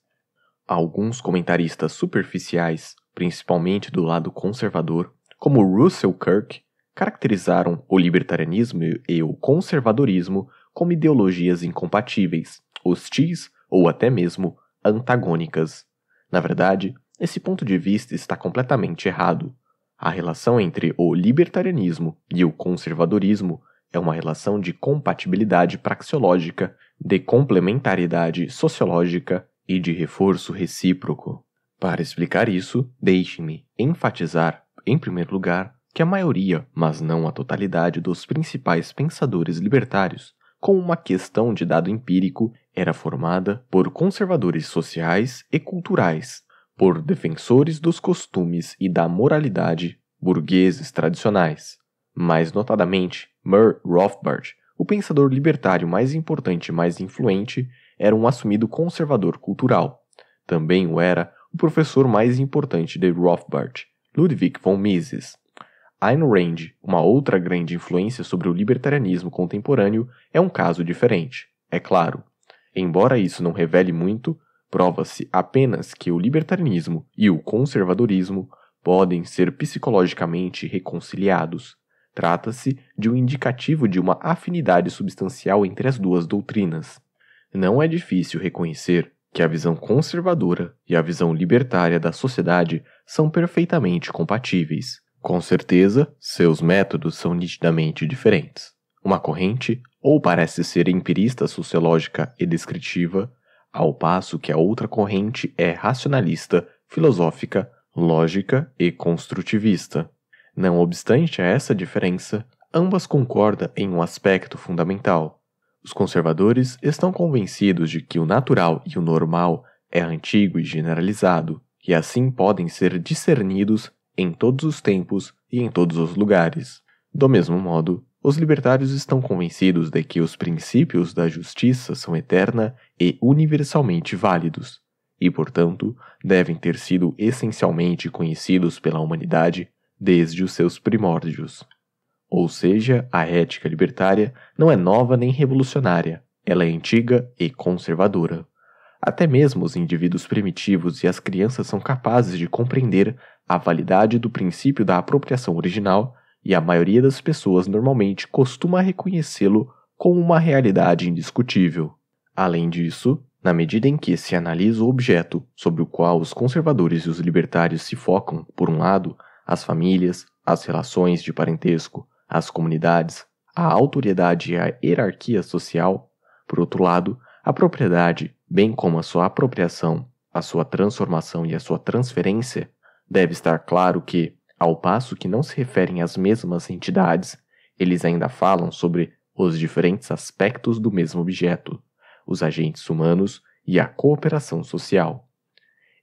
Alguns comentaristas superficiais, principalmente do lado conservador, como Russell Kirk, caracterizaram o libertarianismo e o conservadorismo como ideologias incompatíveis, hostis ou até mesmo antagônicas. Na verdade, esse ponto de vista está completamente errado. A relação entre o libertarianismo e o conservadorismo é uma relação de compatibilidade praxeológica de complementaridade sociológica e de reforço recíproco. Para explicar isso, deixe-me enfatizar, em primeiro lugar, que a maioria, mas não a totalidade, dos principais pensadores libertários, com uma questão de dado empírico, era formada por conservadores sociais e culturais, por defensores dos costumes e da moralidade burgueses tradicionais. Mais notadamente, Murray Rothbard o pensador libertário mais importante e mais influente era um assumido conservador cultural. Também o era o professor mais importante de Rothbard, Ludwig von Mises. Ayn Rand, uma outra grande influência sobre o libertarianismo contemporâneo, é um caso diferente, é claro. Embora isso não revele muito, prova-se apenas que o libertarianismo e o conservadorismo podem ser psicologicamente reconciliados. Trata-se de um indicativo de uma afinidade substancial entre as duas doutrinas. Não é difícil reconhecer que a visão conservadora e a visão libertária da sociedade são perfeitamente compatíveis. Com certeza, seus métodos são nitidamente diferentes. Uma corrente ou parece ser empirista sociológica e descritiva, ao passo que a outra corrente é racionalista, filosófica, lógica e construtivista. Não obstante essa diferença, ambas concordam em um aspecto fundamental. Os conservadores estão convencidos de que o natural e o normal é antigo e generalizado, e assim podem ser discernidos em todos os tempos e em todos os lugares. Do mesmo modo, os libertários estão convencidos de que os princípios da justiça são eterna e universalmente válidos, e, portanto, devem ter sido essencialmente conhecidos pela humanidade desde os seus primórdios. Ou seja, a ética libertária não é nova nem revolucionária, ela é antiga e conservadora. Até mesmo os indivíduos primitivos e as crianças são capazes de compreender a validade do princípio da apropriação original, e a maioria das pessoas normalmente costuma reconhecê-lo como uma realidade indiscutível. Além disso, na medida em que se analisa o objeto sobre o qual os conservadores e os libertários se focam, por um lado, as famílias, as relações de parentesco, as comunidades, a autoridade e a hierarquia social, por outro lado, a propriedade, bem como a sua apropriação, a sua transformação e a sua transferência, deve estar claro que, ao passo que não se referem às mesmas entidades, eles ainda falam sobre os diferentes aspectos do mesmo objeto, os agentes humanos e a cooperação social.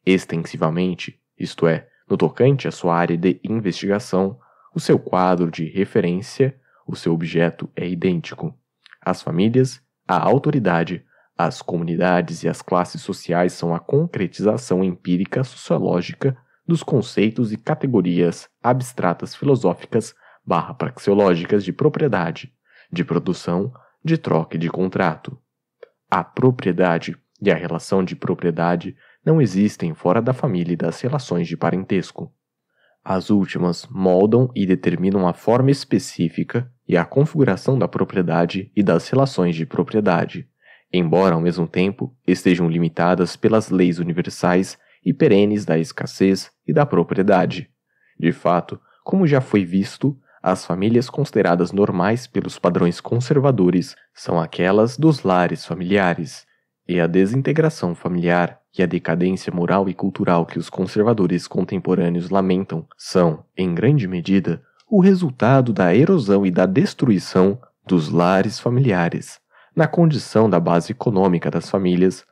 Extensivamente, isto é, no tocante à sua área de investigação, o seu quadro de referência, o seu objeto é idêntico. As famílias, a autoridade, as comunidades e as classes sociais são a concretização empírica sociológica dos conceitos e categorias abstratas filosóficas barra praxeológicas de propriedade, de produção, de troca e de contrato. A propriedade e a relação de propriedade não existem fora da família e das relações de parentesco. As últimas moldam e determinam a forma específica e a configuração da propriedade e das relações de propriedade, embora ao mesmo tempo estejam limitadas pelas leis universais e perenes da escassez e da propriedade. De fato, como já foi visto, as famílias consideradas normais pelos padrões conservadores são aquelas dos lares familiares, e a desintegração familiar que a decadência moral e cultural que os conservadores contemporâneos lamentam são, em grande medida, o resultado da erosão e da destruição dos lares familiares, na condição da base econômica das famílias,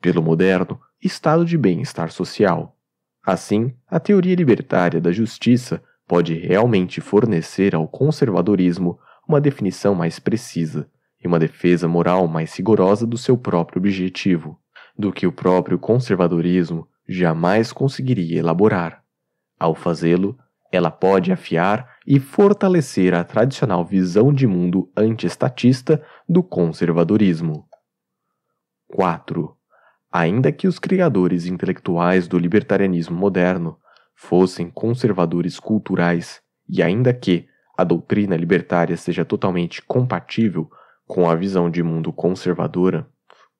pelo moderno estado de bem-estar social. Assim, a teoria libertária da justiça pode realmente fornecer ao conservadorismo uma definição mais precisa e uma defesa moral mais rigorosa do seu próprio objetivo do que o próprio conservadorismo jamais conseguiria elaborar. Ao fazê-lo, ela pode afiar e fortalecer a tradicional visão de mundo antiestatista do conservadorismo. 4. Ainda que os criadores intelectuais do libertarianismo moderno fossem conservadores culturais, e ainda que a doutrina libertária seja totalmente compatível com a visão de mundo conservadora,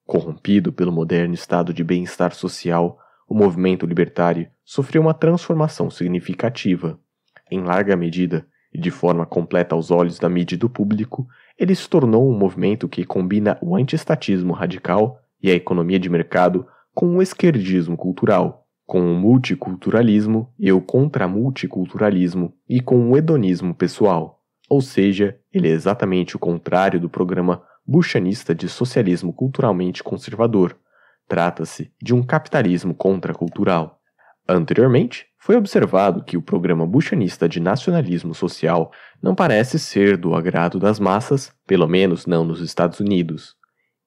Corrompido pelo moderno estado de bem-estar social, o movimento libertário sofreu uma transformação significativa. Em larga medida, e de forma completa aos olhos da mídia e do público, ele se tornou um movimento que combina o antiestatismo radical e a economia de mercado com o esquerdismo cultural, com o multiculturalismo e o contramulticulturalismo e com o hedonismo pessoal. Ou seja, ele é exatamente o contrário do programa buchanista de socialismo culturalmente conservador. Trata-se de um capitalismo contracultural. Anteriormente, foi observado que o programa buchanista de nacionalismo social não parece ser do agrado das massas, pelo menos não nos Estados Unidos.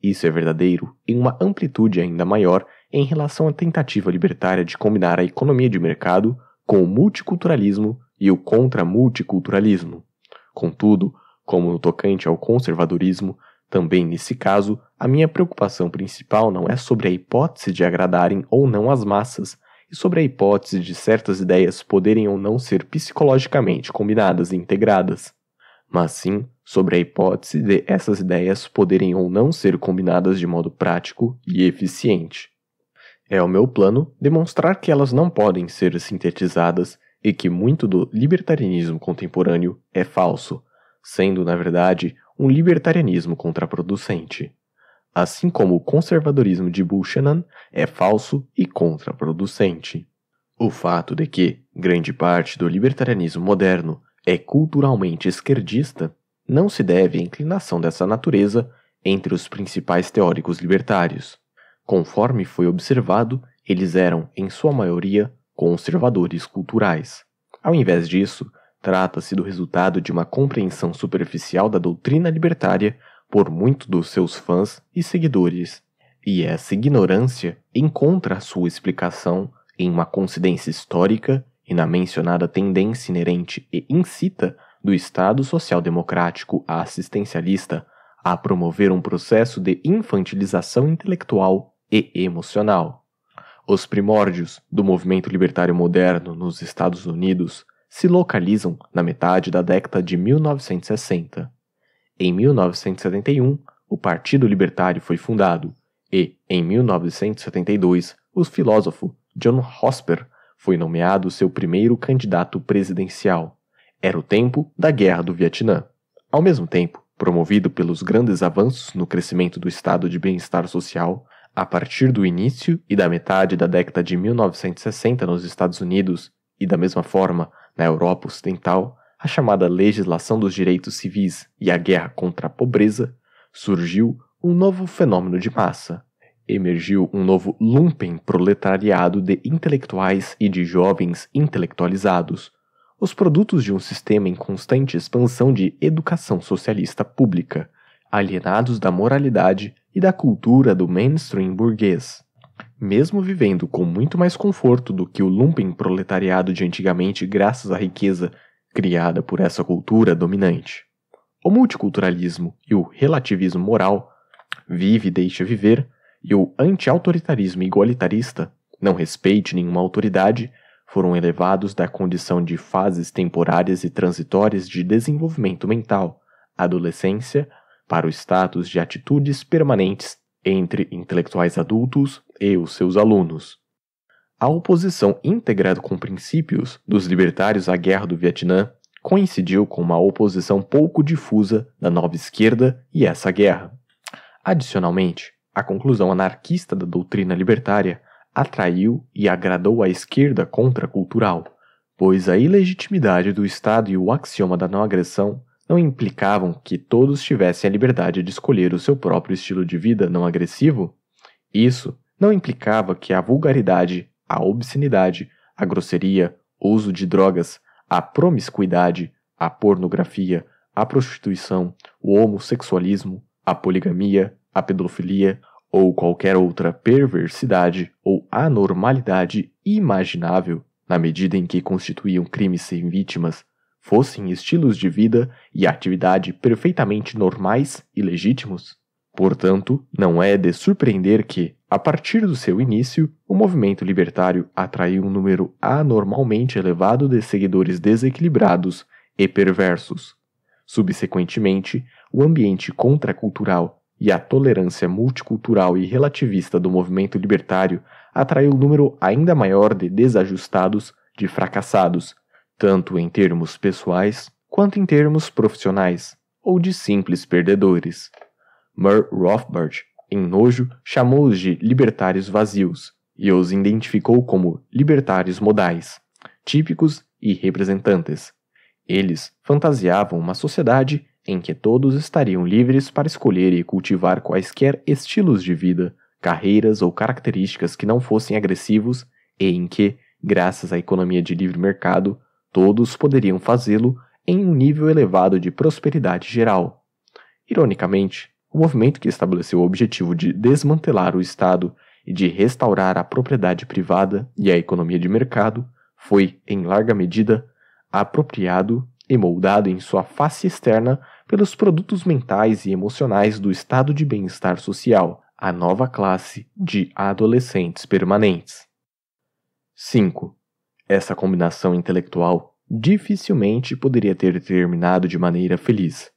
Isso é verdadeiro em uma amplitude ainda maior em relação à tentativa libertária de combinar a economia de mercado com o multiculturalismo e o contra-multiculturalismo. Contudo, como no tocante ao conservadorismo, também nesse caso, a minha preocupação principal não é sobre a hipótese de agradarem ou não as massas, e sobre a hipótese de certas ideias poderem ou não ser psicologicamente combinadas e integradas, mas sim sobre a hipótese de essas ideias poderem ou não ser combinadas de modo prático e eficiente. É o meu plano demonstrar que elas não podem ser sintetizadas e que muito do libertarianismo contemporâneo é falso, sendo, na verdade, um libertarianismo contraproducente. Assim como o conservadorismo de Buchanan é falso e contraproducente. O fato de que grande parte do libertarianismo moderno é culturalmente esquerdista não se deve à inclinação dessa natureza entre os principais teóricos libertários. Conforme foi observado, eles eram, em sua maioria, conservadores culturais. Ao invés disso, Trata-se do resultado de uma compreensão superficial da doutrina libertária por muitos dos seus fãs e seguidores, e essa ignorância encontra sua explicação em uma coincidência histórica e na mencionada tendência inerente e incita do Estado Social Democrático Assistencialista a promover um processo de infantilização intelectual e emocional. Os primórdios do movimento libertário moderno nos Estados Unidos se localizam na metade da década de 1960. Em 1971, o Partido Libertário foi fundado e, em 1972, o filósofo John Hosper foi nomeado seu primeiro candidato presidencial. Era o tempo da Guerra do Vietnã. Ao mesmo tempo, promovido pelos grandes avanços no crescimento do estado de bem-estar social, a partir do início e da metade da década de 1960 nos Estados Unidos, e da mesma forma na Europa Ocidental, a chamada legislação dos direitos civis e a guerra contra a pobreza, surgiu um novo fenômeno de massa. Emergiu um novo lumpen proletariado de intelectuais e de jovens intelectualizados, os produtos de um sistema em constante expansão de educação socialista pública, alienados da moralidade e da cultura do mainstream burguês. Mesmo vivendo com muito mais conforto do que o lumpen proletariado de antigamente, graças à riqueza criada por essa cultura dominante. O multiculturalismo e o relativismo moral, vive e deixa viver, e o anti-autoritarismo igualitarista, não respeite nenhuma autoridade, foram elevados da condição de fases temporárias e transitórias de desenvolvimento mental, adolescência, para o status de atitudes permanentes entre intelectuais adultos e os seus alunos. A oposição integrada com princípios dos libertários à guerra do Vietnã coincidiu com uma oposição pouco difusa da nova esquerda e essa guerra. Adicionalmente, a conclusão anarquista da doutrina libertária atraiu e agradou a esquerda contracultural, pois a ilegitimidade do Estado e o axioma da não agressão não implicavam que todos tivessem a liberdade de escolher o seu próprio estilo de vida não agressivo? Isso não implicava que a vulgaridade, a obscenidade, a grosseria, o uso de drogas, a promiscuidade, a pornografia, a prostituição, o homossexualismo, a poligamia, a pedofilia ou qualquer outra perversidade ou anormalidade imaginável, na medida em que constituíam crimes sem vítimas, fossem estilos de vida e atividade perfeitamente normais e legítimos. Portanto, não é de surpreender que, a partir do seu início, o movimento libertário atraiu um número anormalmente elevado de seguidores desequilibrados e perversos. Subsequentemente, o ambiente contracultural e a tolerância multicultural e relativista do movimento libertário atraiu um número ainda maior de desajustados, de fracassados tanto em termos pessoais quanto em termos profissionais, ou de simples perdedores. Mur Rothbard, em Nojo, chamou-os de libertários vazios e os identificou como libertários modais, típicos e representantes. Eles fantasiavam uma sociedade em que todos estariam livres para escolher e cultivar quaisquer estilos de vida, carreiras ou características que não fossem agressivos e em que, graças à economia de livre mercado, Todos poderiam fazê-lo em um nível elevado de prosperidade geral. Ironicamente, o movimento que estabeleceu o objetivo de desmantelar o Estado e de restaurar a propriedade privada e a economia de mercado foi, em larga medida, apropriado e moldado em sua face externa pelos produtos mentais e emocionais do estado de bem-estar social, a nova classe de adolescentes permanentes. 5. Essa combinação intelectual dificilmente poderia ter terminado de maneira feliz.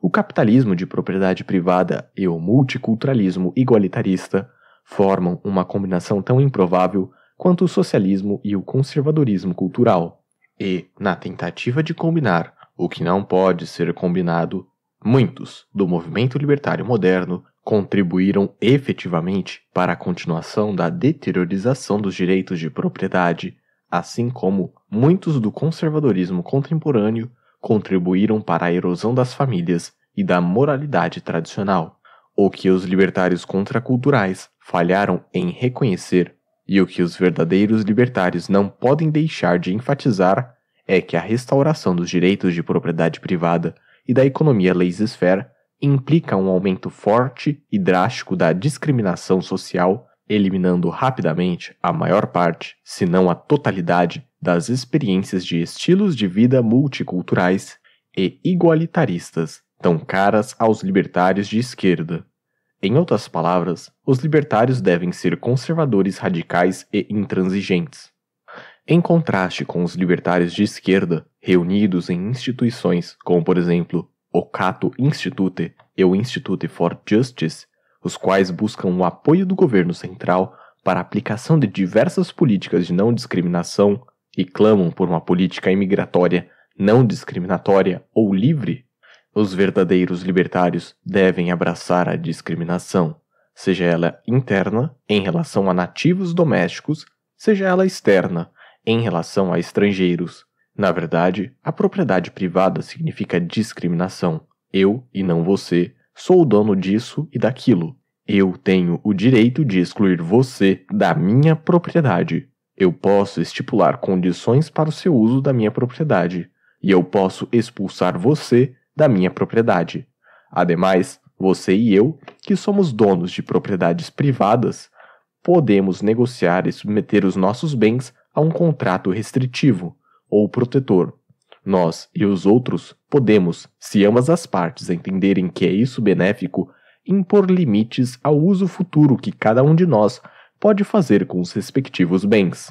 O capitalismo de propriedade privada e o multiculturalismo igualitarista formam uma combinação tão improvável quanto o socialismo e o conservadorismo cultural. E, na tentativa de combinar o que não pode ser combinado, muitos do movimento libertário moderno contribuíram efetivamente para a continuação da deteriorização dos direitos de propriedade assim como muitos do conservadorismo contemporâneo, contribuíram para a erosão das famílias e da moralidade tradicional, o que os libertários contraculturais falharam em reconhecer e o que os verdadeiros libertários não podem deixar de enfatizar é que a restauração dos direitos de propriedade privada e da economia laissez-faire implica um aumento forte e drástico da discriminação social eliminando rapidamente a maior parte, se não a totalidade, das experiências de estilos de vida multiculturais e igualitaristas tão caras aos libertários de esquerda. Em outras palavras, os libertários devem ser conservadores radicais e intransigentes. Em contraste com os libertários de esquerda, reunidos em instituições como, por exemplo, o Cato Institute e o Institute for Justice, os quais buscam o apoio do governo central para a aplicação de diversas políticas de não discriminação e clamam por uma política imigratória não discriminatória ou livre, os verdadeiros libertários devem abraçar a discriminação, seja ela interna em relação a nativos domésticos, seja ela externa em relação a estrangeiros. Na verdade, a propriedade privada significa discriminação. Eu e não você Sou o dono disso e daquilo. Eu tenho o direito de excluir você da minha propriedade. Eu posso estipular condições para o seu uso da minha propriedade. E eu posso expulsar você da minha propriedade. Ademais, você e eu, que somos donos de propriedades privadas, podemos negociar e submeter os nossos bens a um contrato restritivo ou protetor, nós e os outros podemos, se ambas as partes entenderem que é isso benéfico, impor limites ao uso futuro que cada um de nós pode fazer com os respectivos bens.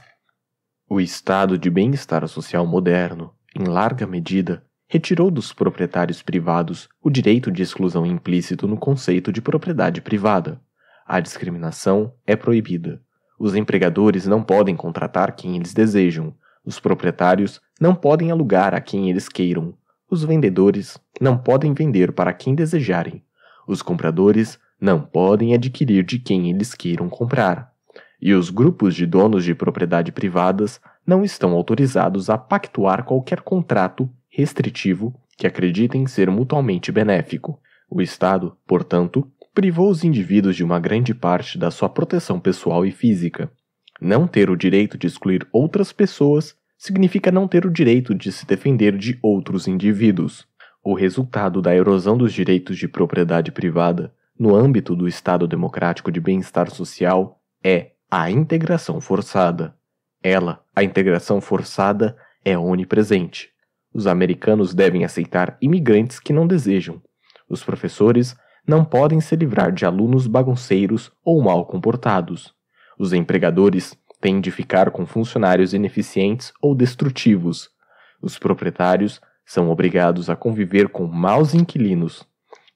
O estado de bem-estar social moderno, em larga medida, retirou dos proprietários privados o direito de exclusão implícito no conceito de propriedade privada. A discriminação é proibida. Os empregadores não podem contratar quem eles desejam. Os proprietários não podem alugar a quem eles queiram. Os vendedores não podem vender para quem desejarem. Os compradores não podem adquirir de quem eles queiram comprar. E os grupos de donos de propriedade privadas não estão autorizados a pactuar qualquer contrato restritivo que acreditem ser mutualmente benéfico. O Estado, portanto, privou os indivíduos de uma grande parte da sua proteção pessoal e física. Não ter o direito de excluir outras pessoas significa não ter o direito de se defender de outros indivíduos. O resultado da erosão dos direitos de propriedade privada no âmbito do Estado democrático de bem-estar social é a integração forçada. Ela, a integração forçada, é onipresente. Os americanos devem aceitar imigrantes que não desejam. Os professores não podem se livrar de alunos bagunceiros ou mal comportados. Os empregadores tende a ficar com funcionários ineficientes ou destrutivos. Os proprietários são obrigados a conviver com maus inquilinos.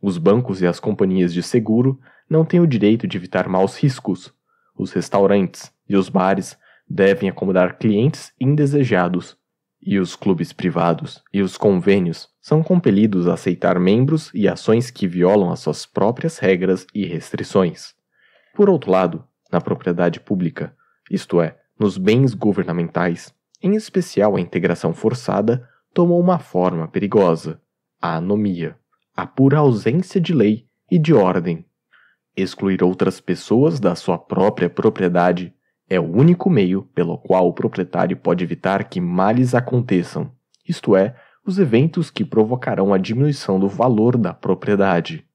Os bancos e as companhias de seguro não têm o direito de evitar maus riscos. Os restaurantes e os bares devem acomodar clientes indesejados. E os clubes privados e os convênios são compelidos a aceitar membros e ações que violam as suas próprias regras e restrições. Por outro lado, na propriedade pública, isto é, nos bens governamentais, em especial a integração forçada, tomou uma forma perigosa, a anomia, a pura ausência de lei e de ordem. Excluir outras pessoas da sua própria propriedade é o único meio pelo qual o proprietário pode evitar que males aconteçam, isto é, os eventos que provocarão a diminuição do valor da propriedade.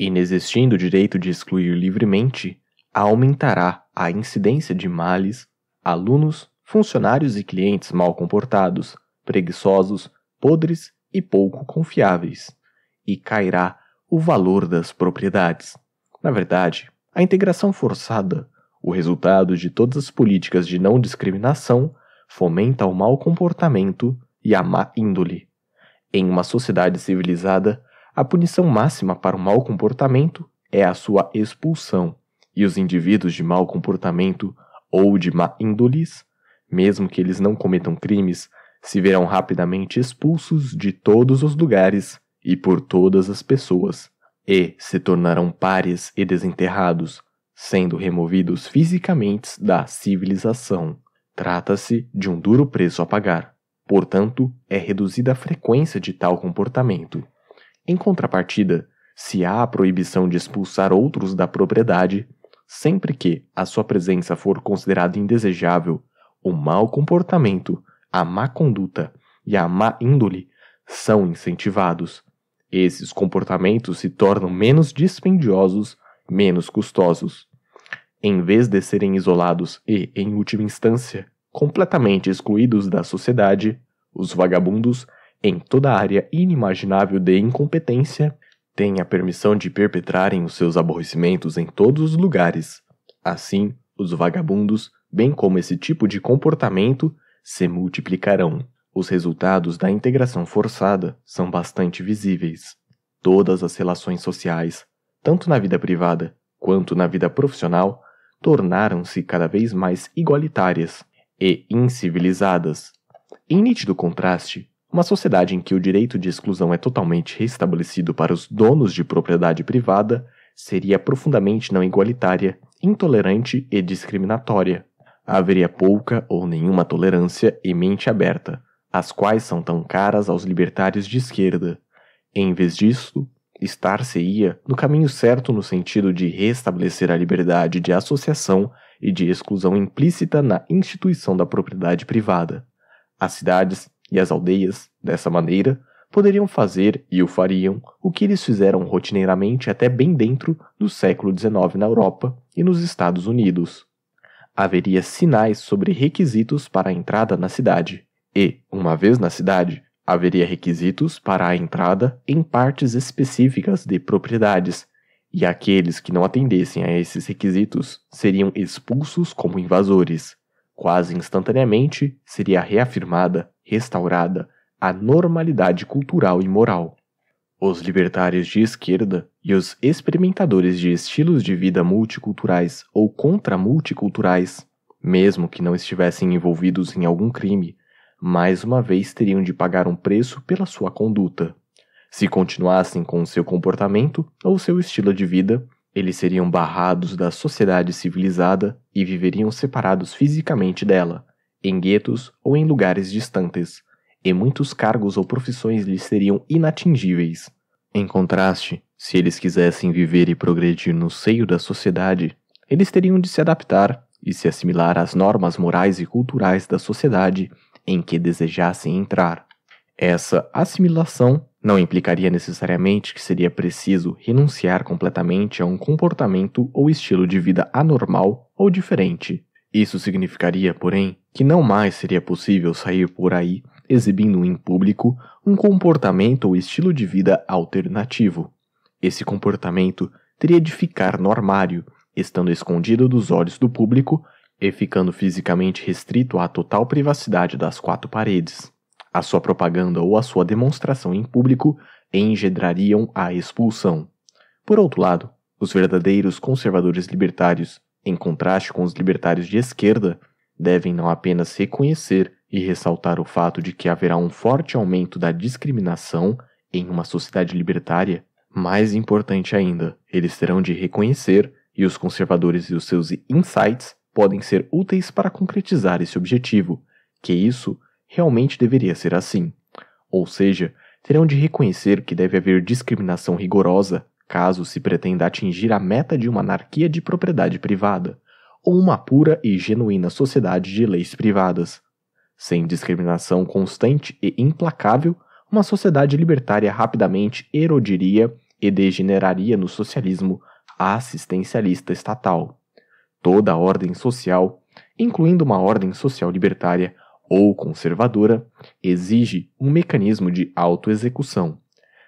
inexistindo o direito de excluir livremente, aumentará a incidência de males, alunos, funcionários e clientes mal comportados, preguiçosos, podres e pouco confiáveis, e cairá o valor das propriedades. Na verdade, a integração forçada, o resultado de todas as políticas de não discriminação, fomenta o mau comportamento e a má índole. Em uma sociedade civilizada, a punição máxima para o mau comportamento é a sua expulsão, e os indivíduos de mau comportamento ou de má índoles, mesmo que eles não cometam crimes, se verão rapidamente expulsos de todos os lugares e por todas as pessoas, e se tornarão pares e desenterrados, sendo removidos fisicamente da civilização. Trata-se de um duro preço a pagar. Portanto, é reduzida a frequência de tal comportamento. Em contrapartida, se há a proibição de expulsar outros da propriedade, sempre que a sua presença for considerada indesejável, o mau comportamento, a má conduta e a má índole são incentivados. Esses comportamentos se tornam menos dispendiosos, menos custosos. Em vez de serem isolados e, em última instância, completamente excluídos da sociedade, os vagabundos, em toda área inimaginável de incompetência, têm a permissão de perpetrarem os seus aborrecimentos em todos os lugares. Assim, os vagabundos, bem como esse tipo de comportamento, se multiplicarão. Os resultados da integração forçada são bastante visíveis. Todas as relações sociais, tanto na vida privada quanto na vida profissional, tornaram-se cada vez mais igualitárias e incivilizadas. Em nítido contraste uma sociedade em que o direito de exclusão é totalmente restabelecido para os donos de propriedade privada seria profundamente não igualitária, intolerante e discriminatória. Haveria pouca ou nenhuma tolerância e mente aberta, as quais são tão caras aos libertários de esquerda. Em vez disso, estar-se-ia no caminho certo no sentido de restabelecer a liberdade de associação e de exclusão implícita na instituição da propriedade privada. As cidades e as aldeias, dessa maneira, poderiam fazer, e o fariam, o que eles fizeram rotineiramente até bem dentro do século XIX na Europa e nos Estados Unidos. Haveria sinais sobre requisitos para a entrada na cidade, e, uma vez na cidade, haveria requisitos para a entrada em partes específicas de propriedades, e aqueles que não atendessem a esses requisitos seriam expulsos como invasores. Quase instantaneamente seria reafirmada restaurada a normalidade cultural e moral. Os libertários de esquerda e os experimentadores de estilos de vida multiculturais ou contra-multiculturais, mesmo que não estivessem envolvidos em algum crime, mais uma vez teriam de pagar um preço pela sua conduta. Se continuassem com seu comportamento ou seu estilo de vida, eles seriam barrados da sociedade civilizada e viveriam separados fisicamente dela, em guetos ou em lugares distantes, e muitos cargos ou profissões lhes seriam inatingíveis. Em contraste, se eles quisessem viver e progredir no seio da sociedade, eles teriam de se adaptar e se assimilar às normas morais e culturais da sociedade em que desejassem entrar. Essa assimilação não implicaria necessariamente que seria preciso renunciar completamente a um comportamento ou estilo de vida anormal ou diferente, isso significaria, porém, que não mais seria possível sair por aí exibindo em público um comportamento ou estilo de vida alternativo. Esse comportamento teria de ficar no armário, estando escondido dos olhos do público e ficando fisicamente restrito à total privacidade das quatro paredes. A sua propaganda ou a sua demonstração em público engendrariam a expulsão. Por outro lado, os verdadeiros conservadores libertários em contraste com os libertários de esquerda, devem não apenas reconhecer e ressaltar o fato de que haverá um forte aumento da discriminação em uma sociedade libertária, mais importante ainda, eles terão de reconhecer e os conservadores e os seus insights podem ser úteis para concretizar esse objetivo, que isso realmente deveria ser assim. Ou seja, terão de reconhecer que deve haver discriminação rigorosa caso se pretenda atingir a meta de uma anarquia de propriedade privada, ou uma pura e genuína sociedade de leis privadas. Sem discriminação constante e implacável, uma sociedade libertária rapidamente erodiria e degeneraria no socialismo assistencialista estatal. Toda a ordem social, incluindo uma ordem social libertária ou conservadora, exige um mecanismo de autoexecução,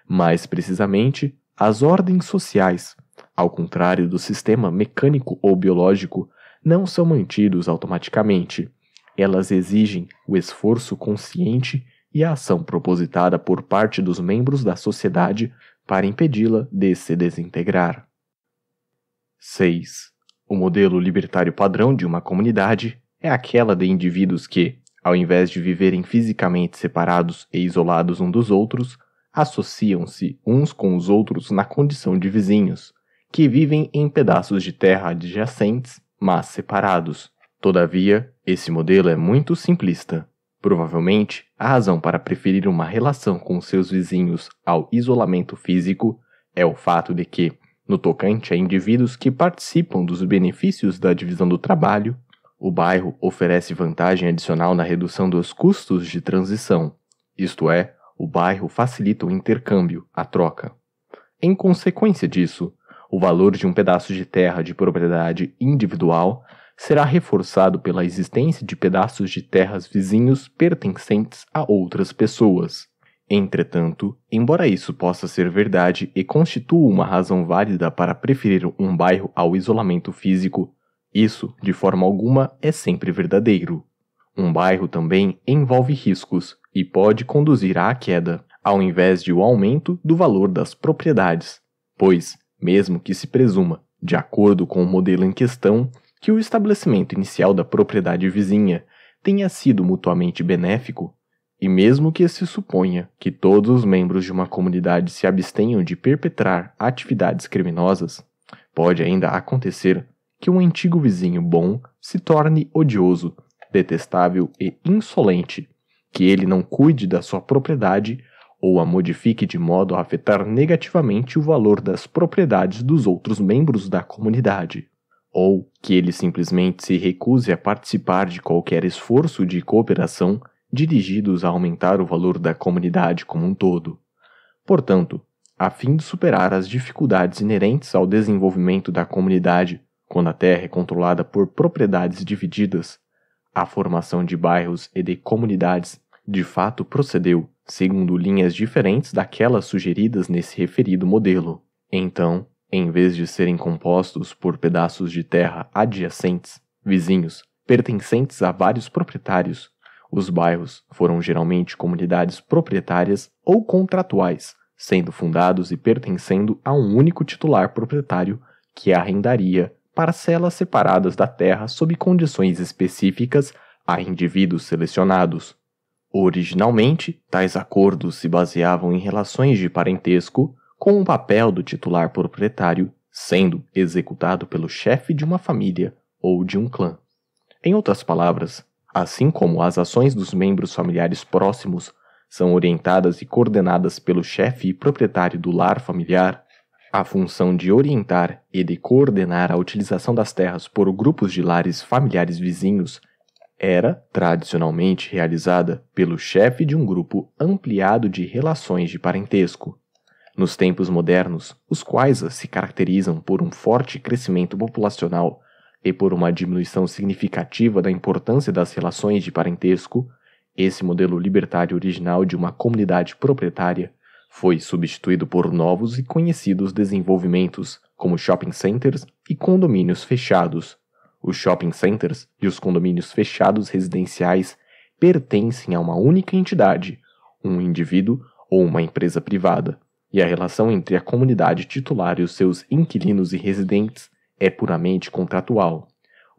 mais precisamente, as ordens sociais, ao contrário do sistema mecânico ou biológico, não são mantidos automaticamente. Elas exigem o esforço consciente e a ação propositada por parte dos membros da sociedade para impedi-la de se desintegrar. 6. O modelo libertário padrão de uma comunidade é aquela de indivíduos que, ao invés de viverem fisicamente separados e isolados um dos outros, associam-se uns com os outros na condição de vizinhos, que vivem em pedaços de terra adjacentes, mas separados. Todavia, esse modelo é muito simplista. Provavelmente, a razão para preferir uma relação com seus vizinhos ao isolamento físico é o fato de que, no tocante a indivíduos que participam dos benefícios da divisão do trabalho, o bairro oferece vantagem adicional na redução dos custos de transição, isto é, o bairro facilita o intercâmbio, a troca. Em consequência disso, o valor de um pedaço de terra de propriedade individual será reforçado pela existência de pedaços de terras vizinhos pertencentes a outras pessoas. Entretanto, embora isso possa ser verdade e constitua uma razão válida para preferir um bairro ao isolamento físico, isso, de forma alguma, é sempre verdadeiro. Um bairro também envolve riscos, e pode conduzir à queda, ao invés de o um aumento do valor das propriedades, pois, mesmo que se presuma, de acordo com o modelo em questão, que o estabelecimento inicial da propriedade vizinha tenha sido mutuamente benéfico, e mesmo que se suponha que todos os membros de uma comunidade se abstenham de perpetrar atividades criminosas, pode ainda acontecer que um antigo vizinho bom se torne odioso, detestável e insolente, que ele não cuide da sua propriedade ou a modifique de modo a afetar negativamente o valor das propriedades dos outros membros da comunidade, ou que ele simplesmente se recuse a participar de qualquer esforço de cooperação dirigidos a aumentar o valor da comunidade como um todo. Portanto, a fim de superar as dificuldades inerentes ao desenvolvimento da comunidade quando a terra é controlada por propriedades divididas, a formação de bairros e de comunidades de fato procedeu, segundo linhas diferentes daquelas sugeridas nesse referido modelo. Então, em vez de serem compostos por pedaços de terra adjacentes, vizinhos, pertencentes a vários proprietários, os bairros foram geralmente comunidades proprietárias ou contratuais, sendo fundados e pertencendo a um único titular proprietário que arrendaria parcelas separadas da terra sob condições específicas a indivíduos selecionados, Originalmente, tais acordos se baseavam em relações de parentesco com o papel do titular proprietário sendo executado pelo chefe de uma família ou de um clã. Em outras palavras, assim como as ações dos membros familiares próximos são orientadas e coordenadas pelo chefe e proprietário do lar familiar, a função de orientar e de coordenar a utilização das terras por grupos de lares familiares vizinhos era tradicionalmente realizada pelo chefe de um grupo ampliado de relações de parentesco. Nos tempos modernos, os quais se caracterizam por um forte crescimento populacional e por uma diminuição significativa da importância das relações de parentesco, esse modelo libertário original de uma comunidade proprietária foi substituído por novos e conhecidos desenvolvimentos, como shopping centers e condomínios fechados, os shopping centers e os condomínios fechados residenciais pertencem a uma única entidade, um indivíduo ou uma empresa privada, e a relação entre a comunidade titular e os seus inquilinos e residentes é puramente contratual.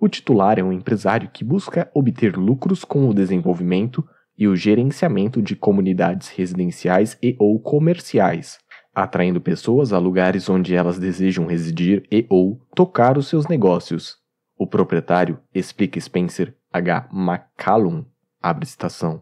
O titular é um empresário que busca obter lucros com o desenvolvimento e o gerenciamento de comunidades residenciais e ou comerciais, atraindo pessoas a lugares onde elas desejam residir e ou tocar os seus negócios, o proprietário, explica Spencer H. McCallum, abre citação,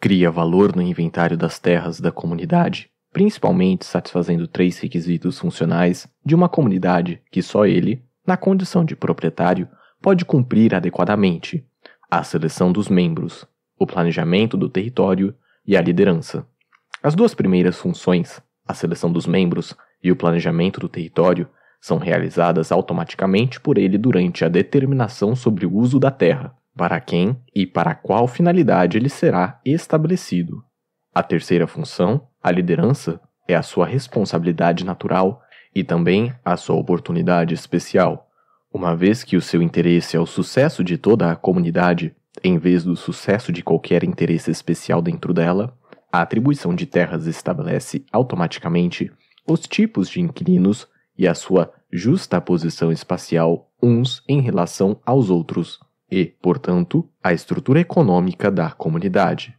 cria valor no inventário das terras da comunidade, principalmente satisfazendo três requisitos funcionais de uma comunidade que só ele, na condição de proprietário, pode cumprir adequadamente: a seleção dos membros, o planejamento do território e a liderança. As duas primeiras funções, a seleção dos membros e o planejamento do território, são realizadas automaticamente por ele durante a determinação sobre o uso da terra, para quem e para qual finalidade ele será estabelecido. A terceira função, a liderança, é a sua responsabilidade natural e também a sua oportunidade especial, uma vez que o seu interesse é o sucesso de toda a comunidade, em vez do sucesso de qualquer interesse especial dentro dela, a atribuição de terras estabelece automaticamente os tipos de inquilinos e a sua justa posição espacial uns em relação aos outros e, portanto, a estrutura econômica da comunidade.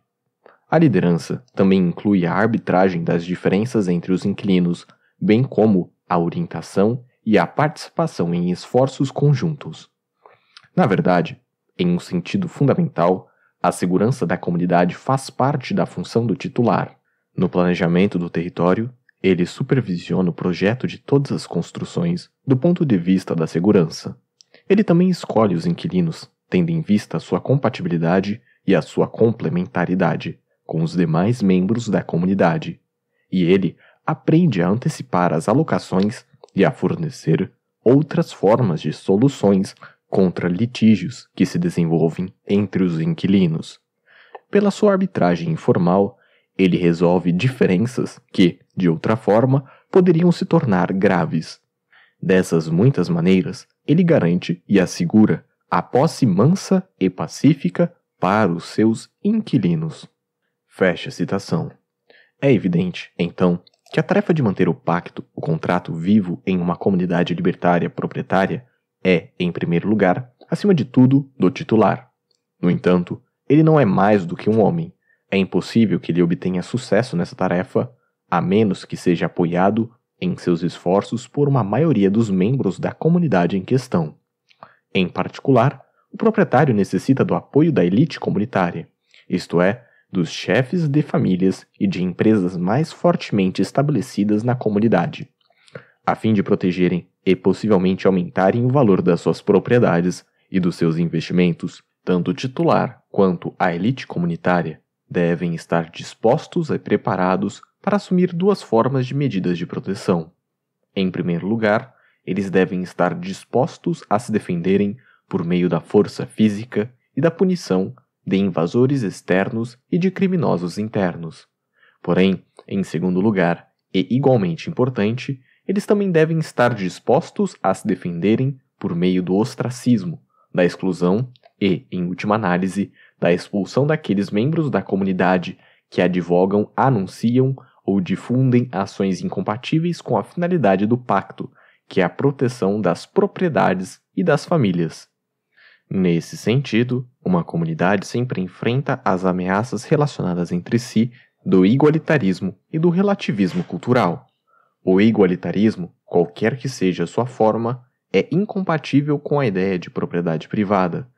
A liderança também inclui a arbitragem das diferenças entre os inquilinos, bem como a orientação e a participação em esforços conjuntos. Na verdade, em um sentido fundamental, a segurança da comunidade faz parte da função do titular. No planejamento do território, ele supervisiona o projeto de todas as construções do ponto de vista da segurança. Ele também escolhe os inquilinos, tendo em vista a sua compatibilidade e a sua complementaridade com os demais membros da comunidade. E ele aprende a antecipar as alocações e a fornecer outras formas de soluções contra litígios que se desenvolvem entre os inquilinos. Pela sua arbitragem informal, ele resolve diferenças que, de outra forma, poderiam se tornar graves. Dessas muitas maneiras, ele garante e assegura a posse mansa e pacífica para os seus inquilinos. Fecha a citação. É evidente, então, que a tarefa de manter o pacto, o contrato vivo em uma comunidade libertária proprietária é, em primeiro lugar, acima de tudo, do titular. No entanto, ele não é mais do que um homem, é impossível que ele obtenha sucesso nessa tarefa, a menos que seja apoiado em seus esforços por uma maioria dos membros da comunidade em questão. Em particular, o proprietário necessita do apoio da elite comunitária, isto é, dos chefes de famílias e de empresas mais fortemente estabelecidas na comunidade, a fim de protegerem e possivelmente aumentarem o valor das suas propriedades e dos seus investimentos. Tanto o titular quanto a elite comunitária devem estar dispostos e preparados para assumir duas formas de medidas de proteção. Em primeiro lugar, eles devem estar dispostos a se defenderem por meio da força física e da punição de invasores externos e de criminosos internos. Porém, em segundo lugar, e igualmente importante, eles também devem estar dispostos a se defenderem por meio do ostracismo, da exclusão e, em última análise, da expulsão daqueles membros da comunidade que advogam, anunciam ou difundem ações incompatíveis com a finalidade do pacto, que é a proteção das propriedades e das famílias. Nesse sentido, uma comunidade sempre enfrenta as ameaças relacionadas entre si do igualitarismo e do relativismo cultural. O igualitarismo, qualquer que seja a sua forma, é incompatível com a ideia de propriedade privada,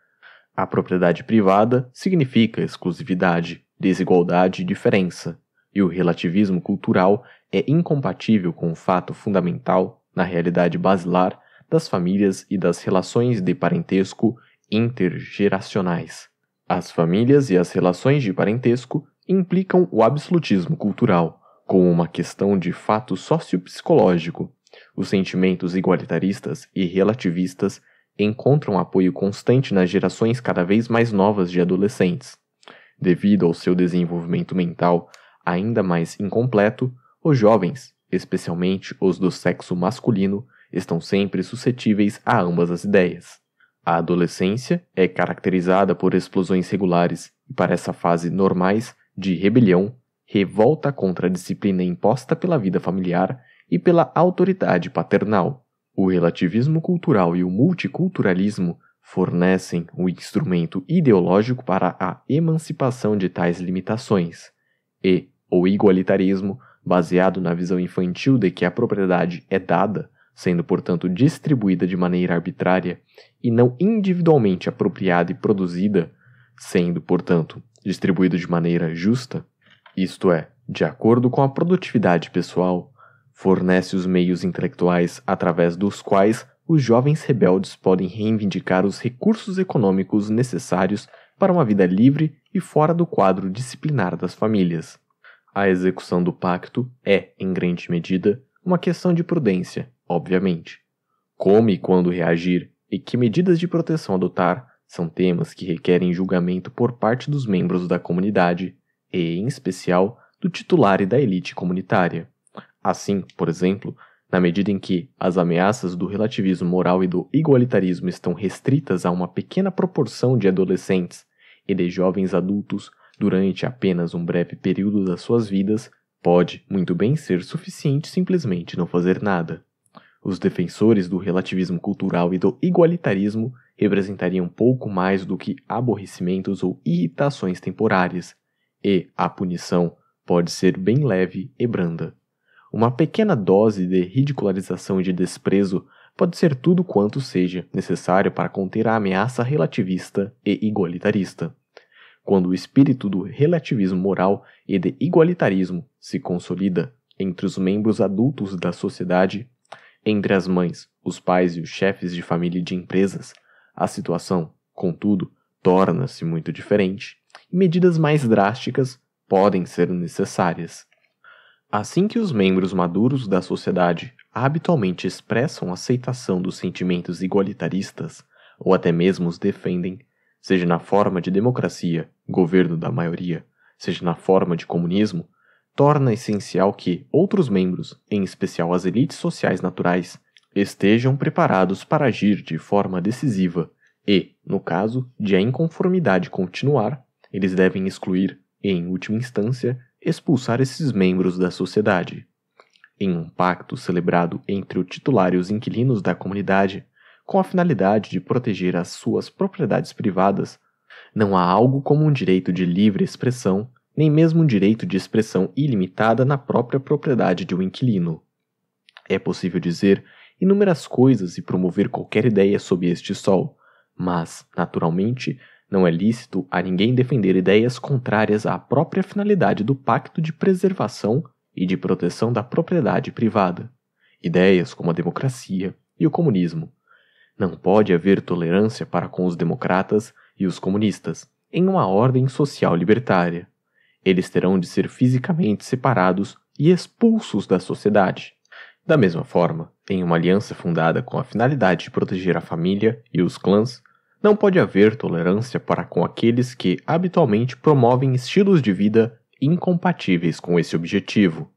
a propriedade privada significa exclusividade, desigualdade e diferença, e o relativismo cultural é incompatível com o fato fundamental na realidade basilar das famílias e das relações de parentesco intergeracionais. As famílias e as relações de parentesco implicam o absolutismo cultural, como uma questão de fato sociopsicológico. Os sentimentos igualitaristas e relativistas encontram apoio constante nas gerações cada vez mais novas de adolescentes. Devido ao seu desenvolvimento mental ainda mais incompleto, os jovens, especialmente os do sexo masculino, estão sempre suscetíveis a ambas as ideias. A adolescência é caracterizada por explosões regulares e, para essa fase, normais de rebelião, revolta contra a disciplina imposta pela vida familiar e pela autoridade paternal. O relativismo cultural e o multiculturalismo fornecem o instrumento ideológico para a emancipação de tais limitações, e o igualitarismo, baseado na visão infantil de que a propriedade é dada, sendo portanto distribuída de maneira arbitrária e não individualmente apropriada e produzida, sendo portanto distribuída de maneira justa, isto é, de acordo com a produtividade pessoal, fornece os meios intelectuais através dos quais os jovens rebeldes podem reivindicar os recursos econômicos necessários para uma vida livre e fora do quadro disciplinar das famílias. A execução do pacto é, em grande medida, uma questão de prudência, obviamente. Como e quando reagir e que medidas de proteção adotar são temas que requerem julgamento por parte dos membros da comunidade e, em especial, do titular e da elite comunitária. Assim, por exemplo, na medida em que as ameaças do relativismo moral e do igualitarismo estão restritas a uma pequena proporção de adolescentes e de jovens adultos durante apenas um breve período das suas vidas, pode muito bem ser suficiente simplesmente não fazer nada. Os defensores do relativismo cultural e do igualitarismo representariam pouco mais do que aborrecimentos ou irritações temporárias, e a punição pode ser bem leve e branda. Uma pequena dose de ridicularização e de desprezo pode ser tudo quanto seja necessário para conter a ameaça relativista e igualitarista. Quando o espírito do relativismo moral e de igualitarismo se consolida entre os membros adultos da sociedade, entre as mães, os pais e os chefes de família e de empresas, a situação, contudo, torna-se muito diferente e medidas mais drásticas podem ser necessárias. Assim que os membros maduros da sociedade habitualmente expressam aceitação dos sentimentos igualitaristas, ou até mesmo os defendem, seja na forma de democracia, governo da maioria, seja na forma de comunismo, torna essencial que outros membros, em especial as elites sociais naturais, estejam preparados para agir de forma decisiva e, no caso de a inconformidade continuar, eles devem excluir, em última instância, expulsar esses membros da sociedade. Em um pacto celebrado entre o titular e os inquilinos da comunidade, com a finalidade de proteger as suas propriedades privadas, não há algo como um direito de livre expressão, nem mesmo um direito de expressão ilimitada na própria propriedade de um inquilino. É possível dizer inúmeras coisas e promover qualquer ideia sob este sol, mas, naturalmente, não é lícito a ninguém defender ideias contrárias à própria finalidade do Pacto de Preservação e de Proteção da Propriedade Privada, ideias como a democracia e o comunismo. Não pode haver tolerância para com os democratas e os comunistas em uma ordem social libertária. Eles terão de ser fisicamente separados e expulsos da sociedade. Da mesma forma, em uma aliança fundada com a finalidade de proteger a família e os clãs, não pode haver tolerância para com aqueles que habitualmente promovem estilos de vida incompatíveis com esse objetivo.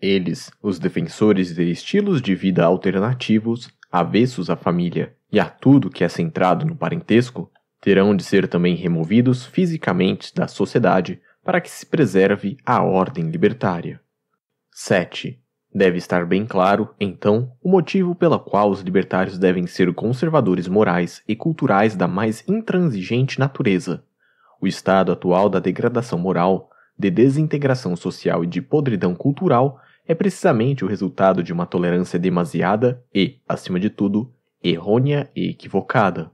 Eles, os defensores de estilos de vida alternativos, avessos à família e a tudo que é centrado no parentesco, terão de ser também removidos fisicamente da sociedade para que se preserve a ordem libertária. 7. Deve estar bem claro, então, o motivo pela qual os libertários devem ser conservadores morais e culturais da mais intransigente natureza. O estado atual da degradação moral, de desintegração social e de podridão cultural é precisamente o resultado de uma tolerância demasiada e, acima de tudo, errônea e equivocada.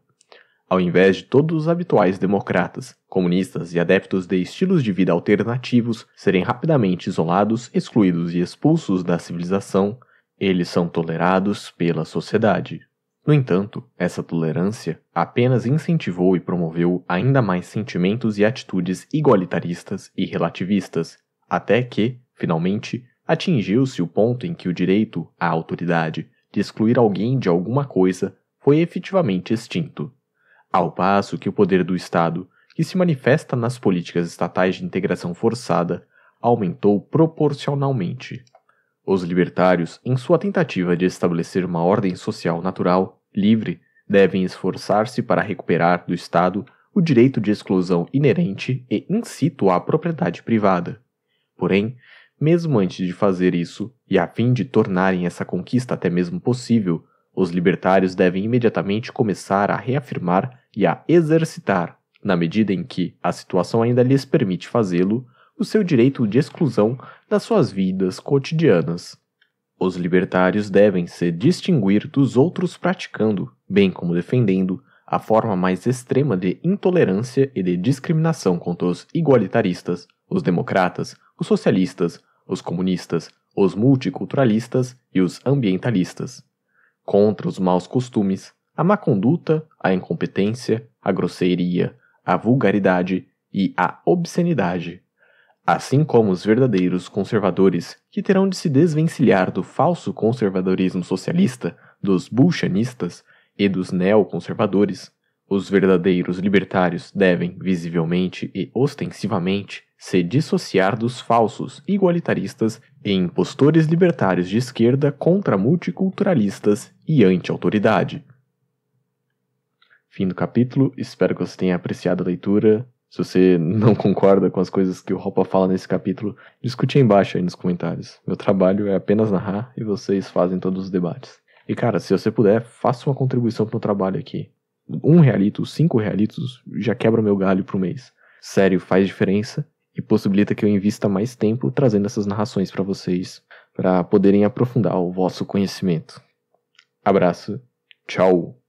Ao invés de todos os habituais democratas, comunistas e adeptos de estilos de vida alternativos serem rapidamente isolados, excluídos e expulsos da civilização, eles são tolerados pela sociedade. No entanto, essa tolerância apenas incentivou e promoveu ainda mais sentimentos e atitudes igualitaristas e relativistas, até que, finalmente, atingiu-se o ponto em que o direito à autoridade de excluir alguém de alguma coisa foi efetivamente extinto. Ao passo que o poder do Estado, que se manifesta nas políticas estatais de integração forçada, aumentou proporcionalmente. Os libertários, em sua tentativa de estabelecer uma ordem social natural, livre, devem esforçar-se para recuperar do Estado o direito de exclusão inerente e incito à propriedade privada. Porém, mesmo antes de fazer isso, e a fim de tornarem essa conquista até mesmo possível, os libertários devem imediatamente começar a reafirmar e a exercitar, na medida em que a situação ainda lhes permite fazê-lo, o seu direito de exclusão das suas vidas cotidianas. Os libertários devem se distinguir dos outros praticando, bem como defendendo, a forma mais extrema de intolerância e de discriminação contra os igualitaristas, os democratas, os socialistas, os comunistas, os multiculturalistas e os ambientalistas, contra os maus costumes, a má conduta, a incompetência, a grosseria, a vulgaridade e a obscenidade. Assim como os verdadeiros conservadores, que terão de se desvencilhar do falso conservadorismo socialista, dos buchanistas e dos neoconservadores, os verdadeiros libertários devem, visivelmente e ostensivamente, se dissociar dos falsos igualitaristas e impostores libertários de esquerda contra multiculturalistas e anti-autoridade. Fim do capítulo, espero que você tenha apreciado a leitura. Se você (laughs) não concorda com as coisas que o Ropa fala nesse capítulo, discute aí embaixo aí nos comentários. Meu trabalho é apenas narrar e vocês fazem todos os debates. E cara, se você puder, faça uma contribuição pro meu trabalho aqui. Um realito, cinco realitos, já quebra meu galho pro mês. Sério, faz diferença e possibilita que eu invista mais tempo trazendo essas narrações para vocês, para poderem aprofundar o vosso conhecimento. Abraço, tchau!